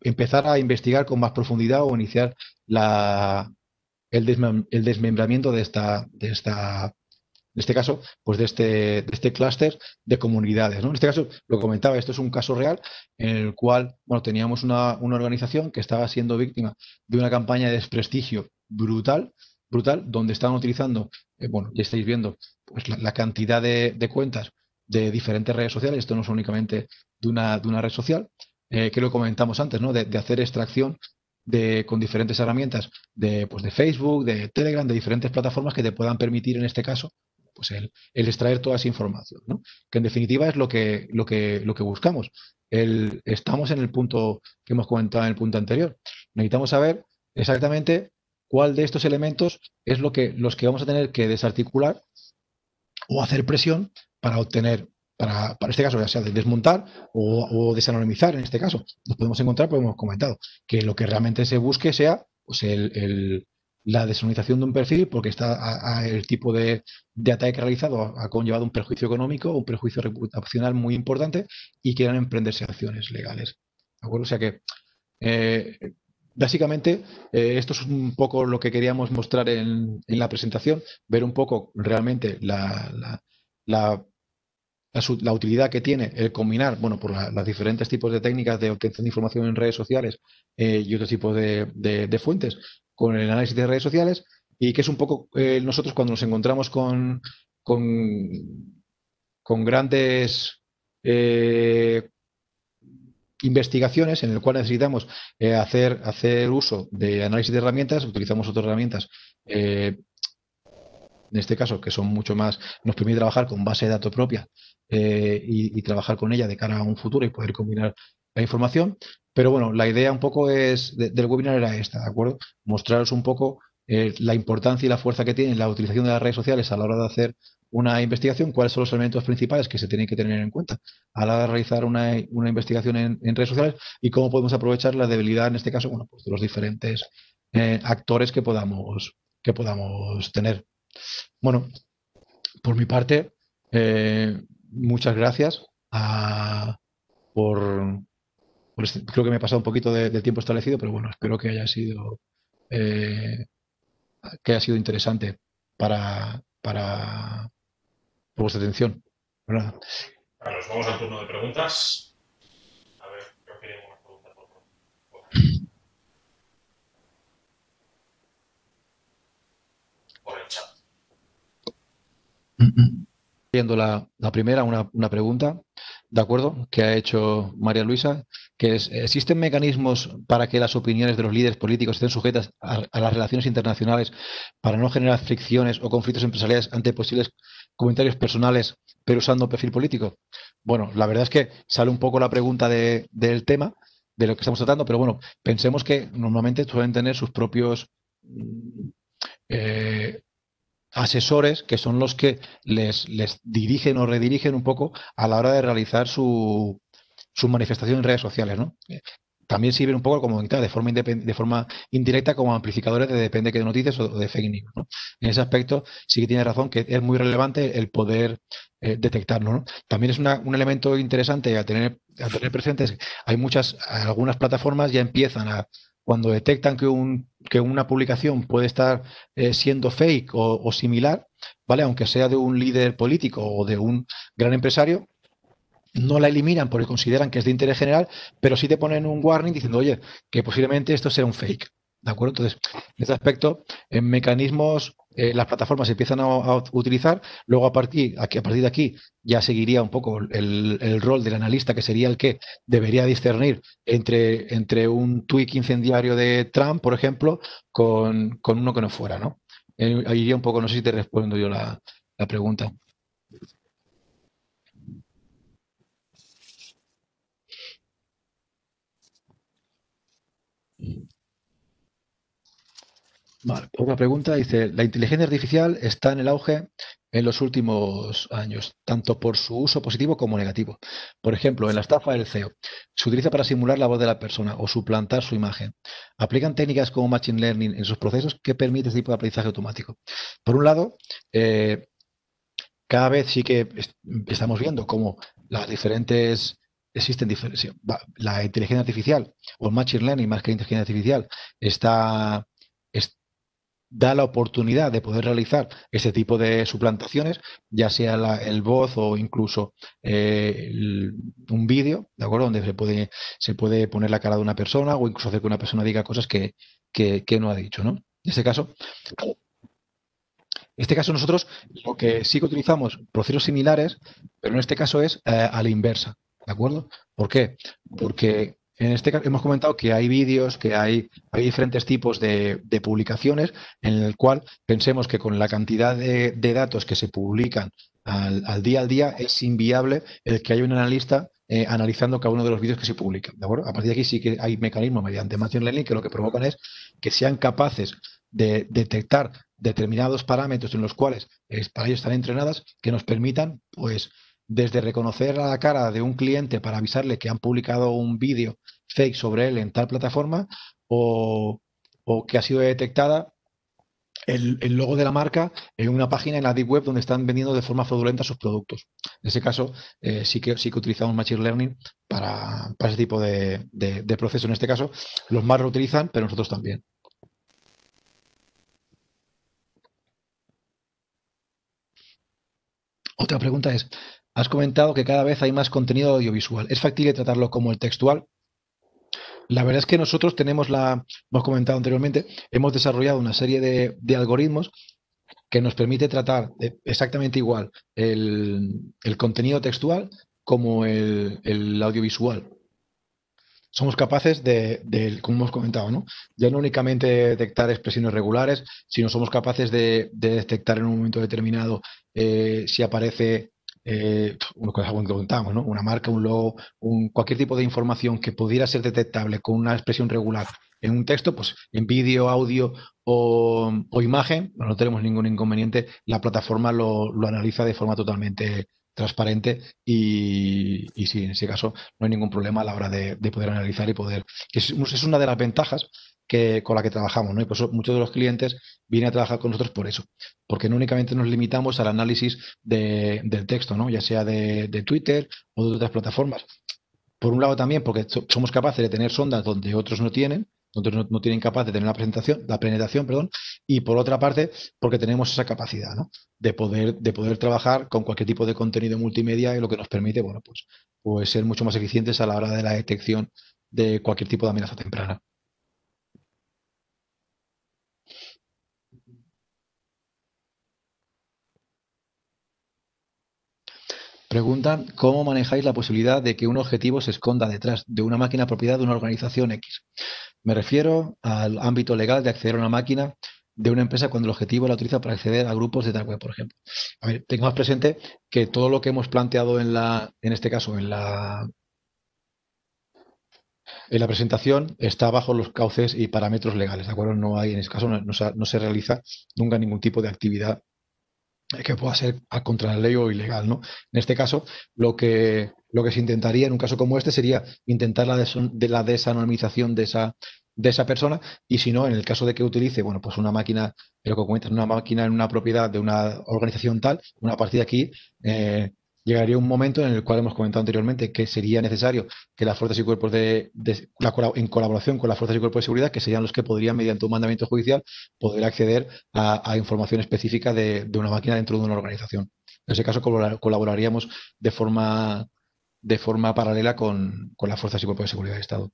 A: empezar a investigar con más profundidad o iniciar la, el, desmembramiento de esta, de esta en este caso, pues este, de este, clúster de comunidades. ¿no? En este caso, lo comentaba, esto es un caso real en el cual bueno, teníamos una, organización que estaba siendo víctima de una campaña de desprestigio brutal, brutal, donde estaban utilizando, eh, bueno, ya estáis viendo, pues la, cantidad de, cuentas de diferentes redes sociales, esto no es únicamente de una, de una red social, eh, que lo comentamos antes, ¿no? de hacer extracción con diferentes herramientas de, pues de Facebook, de Telegram, de diferentes plataformas que te puedan permitir en este caso pues el, extraer toda esa información, que en definitiva es lo que, lo que, lo que buscamos. El, estamos en el punto que hemos comentado en el punto anterior. Necesitamos saber exactamente cuál de estos elementos es lo que, los que vamos a tener que desarticular o hacer presión para obtener para, este caso, ya sea de desmontar o, o, desanonimizar en este caso. Nos podemos encontrar, pues hemos comentado, que lo que realmente se busque sea pues la desanonimización de un perfil porque está el tipo de, ataque realizado ha, conllevado un perjuicio económico, un perjuicio reputacional muy importante y quieran emprenderse acciones legales. ¿De acuerdo? O sea que... Eh, básicamente, eh, esto es un poco lo que queríamos mostrar en, la presentación, ver un poco realmente la la, utilidad que tiene el combinar, bueno, por las diferentes tipos de técnicas de obtención de información en redes sociales eh, y otro tipo de, fuentes con el análisis de redes sociales, y que es un poco eh, nosotros cuando nos encontramos con, con, grandes eh, investigaciones en el cual necesitamos hacer, uso de análisis de herramientas, utilizamos otras herramientas en este caso, que son mucho más, nos permite trabajar con base de datos propia eh, y, trabajar con ella de cara a un futuro y poder combinar la información. Pero bueno, la idea un poco es del webinar era esta, ¿de acuerdo? Mostraros un poco eh, la importancia y la fuerza que tiene la utilización de las redes sociales a la hora de hacer una investigación, cuáles son los elementos principales que se tienen que tener en cuenta a la hora de realizar una, investigación en, redes sociales y cómo podemos aprovechar la debilidad, en este caso, bueno, pues de los diferentes eh, actores que podamos, que podamos tener. Bueno, por mi parte, eh, muchas gracias a, ah, por, por este, creo que me he pasado un poquito de tiempo establecido, pero bueno, espero que haya sido eh, que haya sido interesante para, para vuestra atención. Bueno, nos vamos al turno de preguntas. A ver, una pregunta por Viendo la, primera, una, pregunta, ¿de acuerdo? Que ha hecho María Luisa, que es, ¿existen mecanismos para que las opiniones de los líderes políticos estén sujetas a, las relaciones internacionales para no generar fricciones o conflictos empresariales ante posibles comentarios personales, pero usando perfil político? Bueno, la verdad es que sale un poco la pregunta del tema, de lo que estamos tratando, pero bueno, pensemos que normalmente suelen tener sus propios mm, eh, asesores que son los que les, les dirigen o redirigen un poco a la hora de realizar su, su manifestación en redes sociales, ¿no? Eh, también sirven un poco como de forma, de forma indirecta como amplificadores de depende que de noticias o de fake news. En ese aspecto sí que tiene razón que es muy relevante el poder eh, detectarlo. También es un elemento interesante a tener, a tener presente. Hay muchas, algunas plataformas ya empiezan a, cuando detectan que, una publicación puede estar eh, siendo fake o, similar, ¿vale? Aunque sea de un líder político o de un gran empresario, no la eliminan porque consideran que es de interés general, pero sí te ponen un warning diciendo, oye, que posiblemente esto sea un fake. ¿De acuerdo? Entonces, en este aspecto, en mecanismos eh, las plataformas se empiezan a, utilizar, luego a partir, aquí, a partir de aquí ya seguiría un poco el, rol del analista, que sería el que debería discernir entre, entre un tweak incendiario de Trump, por ejemplo, con, uno que no fuera, ¿no? Eh, iría un poco, no sé si te respondo yo la pregunta. Vale, otra pregunta dice, la inteligencia artificial está en el auge en los últimos años, tanto por su uso positivo como negativo. Por ejemplo, en la estafa del CEO, se utiliza para simular la voz de la persona o suplantar su imagen. Aplican técnicas como Machine Learning en sus procesos que permite este tipo de aprendizaje automático. Por un lado, eh, cada vez sí que estamos viendo cómo las diferentes existen diferencias. La inteligencia artificial o machine learning más que la inteligencia artificial está da la oportunidad de poder realizar este tipo de suplantaciones, ya sea el voz o incluso eh, un vídeo, ¿de acuerdo? Donde se puede, se puede poner la cara de una persona o incluso hacer que una persona diga cosas que, no ha dicho, ¿no? En este caso, en este caso nosotros lo que sí que utilizamos procesos similares, pero en este caso es eh, a la inversa, ¿de acuerdo? ¿Por qué? Porque en este caso, hemos comentado que hay vídeos, que hay, diferentes tipos de, publicaciones, en el cual pensemos que con la cantidad de, datos que se publican al, día al día es inviable el que haya un analista eh, analizando cada uno de los vídeos que se publican. A partir de aquí sí que hay mecanismos mediante Machine Learning que lo que provocan es que sean capaces de detectar determinados parámetros en los cuales para ellos están entrenadas que nos permitan pues desde reconocer a la cara de un cliente para avisarle que han publicado un vídeo fake sobre él en tal plataforma o, que ha sido detectada el, logo de la marca en una página en la deep web donde están vendiendo de forma fraudulenta sus productos. En ese caso, eh, sí, que, sí que utilizamos Machine Learning para, ese tipo de, de, de, proceso. En este caso, los más lo utilizan, pero nosotros también. Otra pregunta es, Has comentado que cada vez hay más contenido audiovisual. ¿Es factible tratarlo como el textual? La verdad es que nosotros tenemos la, hemos comentado anteriormente, hemos desarrollado una serie de, algoritmos que nos permite tratar e, exactamente igual el, contenido textual como el, audiovisual. Somos capaces de, como hemos comentado, ya no únicamente detectar expresiones regulares, sino somos capaces de, detectar en un momento determinado eh, si aparece eh, una que Una marca, un logo, cualquier tipo de información que pudiera ser detectable con una expresión regular en un texto, pues en vídeo, audio o, imagen, pues, no tenemos ningún inconveniente. La plataforma lo, analiza de forma totalmente transparente y, y en ese caso no hay ningún problema a la hora de, poder analizar y poder. es una de las ventajas que, con la que trabajamos, ¿no? Y por eso muchos de los clientes vienen a trabajar con nosotros por eso, porque no únicamente nos limitamos al análisis del texto, ¿no? Ya sea de, Twitter o de otras plataformas. Por un lado también, porque somos capaces de tener sondas donde otros no tienen, donde no, no, tienen capaz de tener la presentación, la penetración, perdón, y por otra parte, porque tenemos esa capacidad, De poder, de poder trabajar con cualquier tipo de contenido multimedia, y lo que nos permite, bueno, pues, pues ser mucho más eficientes a la hora de la detección de cualquier tipo de amenaza temprana. Preguntan cómo manejáis la posibilidad de que un objetivo se esconda detrás de una máquina propiedad de una organización X. Me refiero al ámbito legal de acceder a una máquina de una empresa cuando el objetivo la utiliza para acceder a grupos de tal web, por ejemplo. A ver, tengamos presente que todo lo que hemos planteado en este caso, en la en la presentación está bajo los cauces y parámetros legales, ¿de acuerdo? No hay, en este caso, no, no se realiza nunca ningún tipo de actividad eh, que pueda ser a contra la ley o ilegal, ¿no? En este caso, lo que, lo que se intentaría en un caso como este sería intentar la, de la desanonimización de esa, de esa persona y si no, en el caso de que utilice, bueno, pues una máquina, pero que comentas, una máquina en una propiedad de una organización tal, una partida aquí, eh, llegaría un momento en el cual hemos comentado anteriormente que sería necesario que las fuerzas y cuerpos de, en colaboración con las fuerzas y cuerpos de seguridad, que serían los que podrían, mediante un mandamiento judicial, poder acceder a, información específica de, una máquina dentro de una organización. En ese caso colaboraríamos de forma, de forma paralela con, con las fuerzas y cuerpos de seguridad del Estado.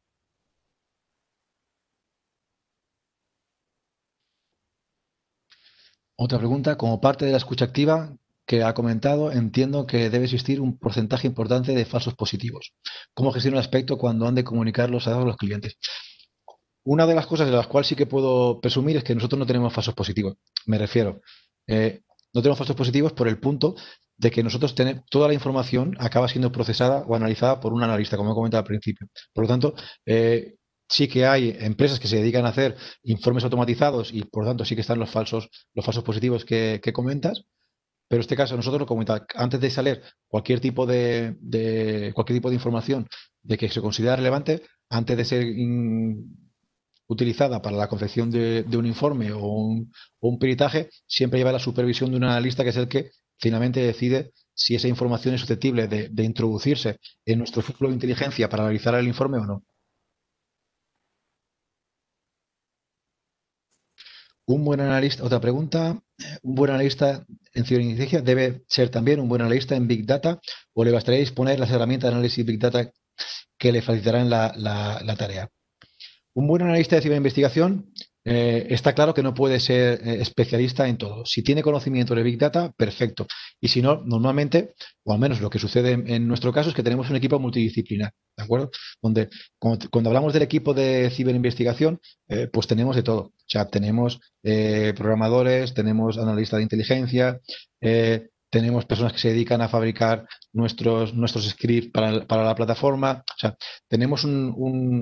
A: Otra pregunta, como parte de la escucha activa, que ha comentado, entiendo que debe existir un porcentaje importante de falsos positivos. ¿Cómo gestionar el aspecto cuando han de comunicarlos a los clientes? Una de las cosas de las cuales sí que puedo presumir es que nosotros no tenemos falsos positivos. Me refiero, eh, no tenemos falsos positivos por el punto de que nosotros tenemos toda la información acaba siendo procesada o analizada por un analista, como he comentado al principio. Por lo tanto, eh, sí que hay empresas que se dedican a hacer informes automatizados y por lo tanto sí que están los falsos, los falsos positivos que comentas, pero en este caso, nosotros, como antes de salir cualquier tipo de, cualquier tipo de información de que se considera relevante, antes de ser utilizada para la confección de, un informe o un, peritaje, siempre lleva la supervisión de un analista que es el que finalmente decide si esa información es susceptible de, introducirse en nuestro círculo de inteligencia para analizar el informe o no. Un buen analista, otra pregunta, un buen analista en ciberinvestigación debe ser también un buen analista en Big Data o le bastaría disponer las herramientas de análisis Big Data que le facilitarán la, la tarea. Un buen analista de ciberinvestigación eh, está claro que no puede ser eh, especialista en todo. Si tiene conocimiento de Big Data, perfecto. Y si no, normalmente, o al menos lo que sucede en, nuestro caso, es que tenemos un equipo multidisciplinar, ¿de acuerdo? Donde cuando, hablamos del equipo de ciberinvestigación, eh, pues tenemos de todo. O sea, tenemos programadores, tenemos analistas de inteligencia, tenemos personas que se dedican a fabricar nuestros, nuestros scripts para, la plataforma. O sea, tenemos un,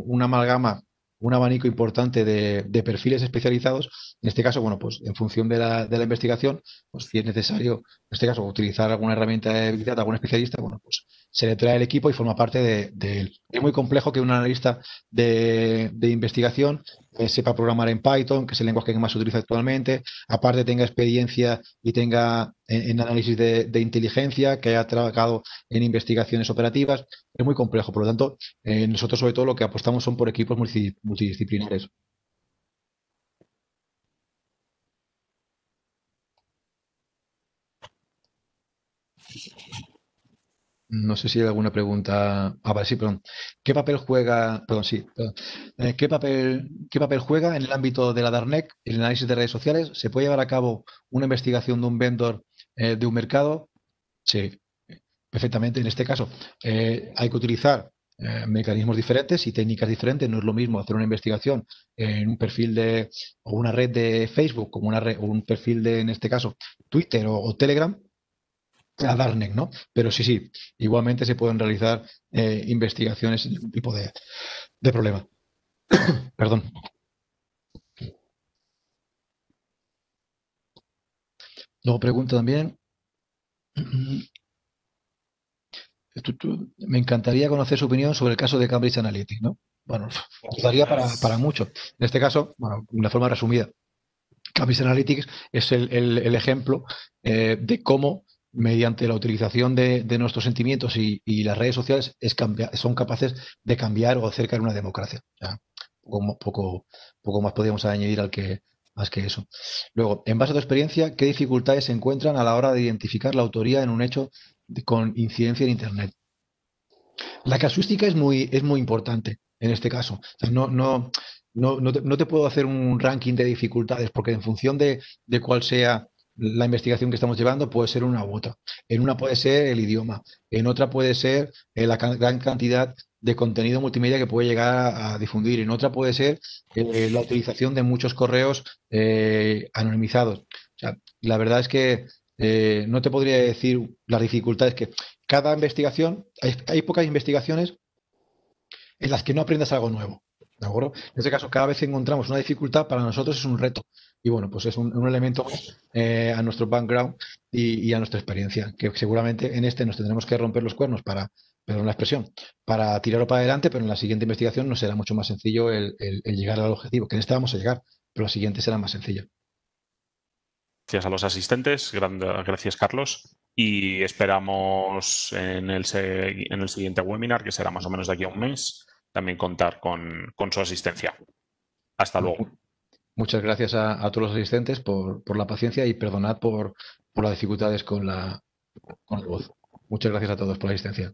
A: una amalgama un abanico importante de, perfiles especializados. En este caso, bueno, pues en función de la, investigación, pues si es necesario, en este caso, utilizar alguna herramienta de Big algún especialista, bueno, pues se le trae el equipo y forma parte de, él. Es muy complejo que un analista de, investigación eh, sepa programar en Python, que es el lenguaje que más se utiliza actualmente, aparte tenga experiencia y tenga eh, en, análisis de, inteligencia, que haya trabajado en investigaciones operativas, es muy complejo. Por lo tanto, eh, nosotros sobre todo lo que apostamos son por equipos multidisciplinares. No sé si hay alguna pregunta. Ah, vale, sí, perdón. ¿Qué papel juega, perdón, sí, eh, ¿qué, papel, ¿Qué papel juega en el ámbito de la DARNEC el análisis de redes sociales? ¿Se puede llevar a cabo una investigación de un vendor eh, de un mercado? Sí, perfectamente. En este caso, eh, hay que utilizar mecanismos diferentes y técnicas diferentes. No es lo mismo hacer una investigación en un perfil de, o una red de Facebook, como una red, o un perfil de, en este caso, Twitter o Telegram, a Darknet, ¿no? Pero sí, sí, igualmente se pueden realizar eh, investigaciones de este tipo de, problema. Perdón. Luego pregunto también. Me encantaría conocer su opinión sobre el caso de Cambridge Analytica, ¿no? Bueno, daría para, mucho. En este caso, bueno, de una forma resumida, Cambridge Analytics es el, ejemplo eh, de cómo mediante la utilización de, nuestros sentimientos y, las redes sociales, es son capaces de cambiar o acercar una democracia. poco, poco, más podríamos añadir al que, más que eso. Luego, en base a tu experiencia, ¿qué dificultades se encuentran a la hora de identificar la autoría en un hecho con incidencia en Internet? La casuística es muy, es muy importante en este caso. no, no, no, te, puedo hacer un ranking de dificultades porque en función de cuál sea la investigación que estamos llevando puede ser una u otra. En una puede ser el idioma, en otra puede ser eh, la gran cantidad de contenido multimedia que puede llegar a, difundir, en otra puede ser eh, la utilización de muchos correos eh, anonimizados. la verdad es que eh, no te podría decir las dificultades que cada investigación, hay, pocas investigaciones en las que no aprendas algo nuevo. En este caso, cada vez que encontramos una dificultad, para nosotros es un reto. Y bueno, pues es un, elemento eh, a nuestro background y, a nuestra experiencia, que seguramente en este nos tendremos que romper los cuernos para, perdón la expresión, para tirarlo para adelante, pero en la siguiente investigación nos será mucho más sencillo el, llegar al objetivo, que en este vamos a llegar, pero la siguiente será más sencilla. Gracias a los asistentes, gracias Carlos y esperamos en el, siguiente webinar, que será más o menos de aquí a un mes, también contar con su asistencia. Hasta luego. Muchas gracias a, todos los asistentes por, por, la paciencia y perdonad por, por las dificultades con la, con la voz. Muchas gracias a todos por la asistencia.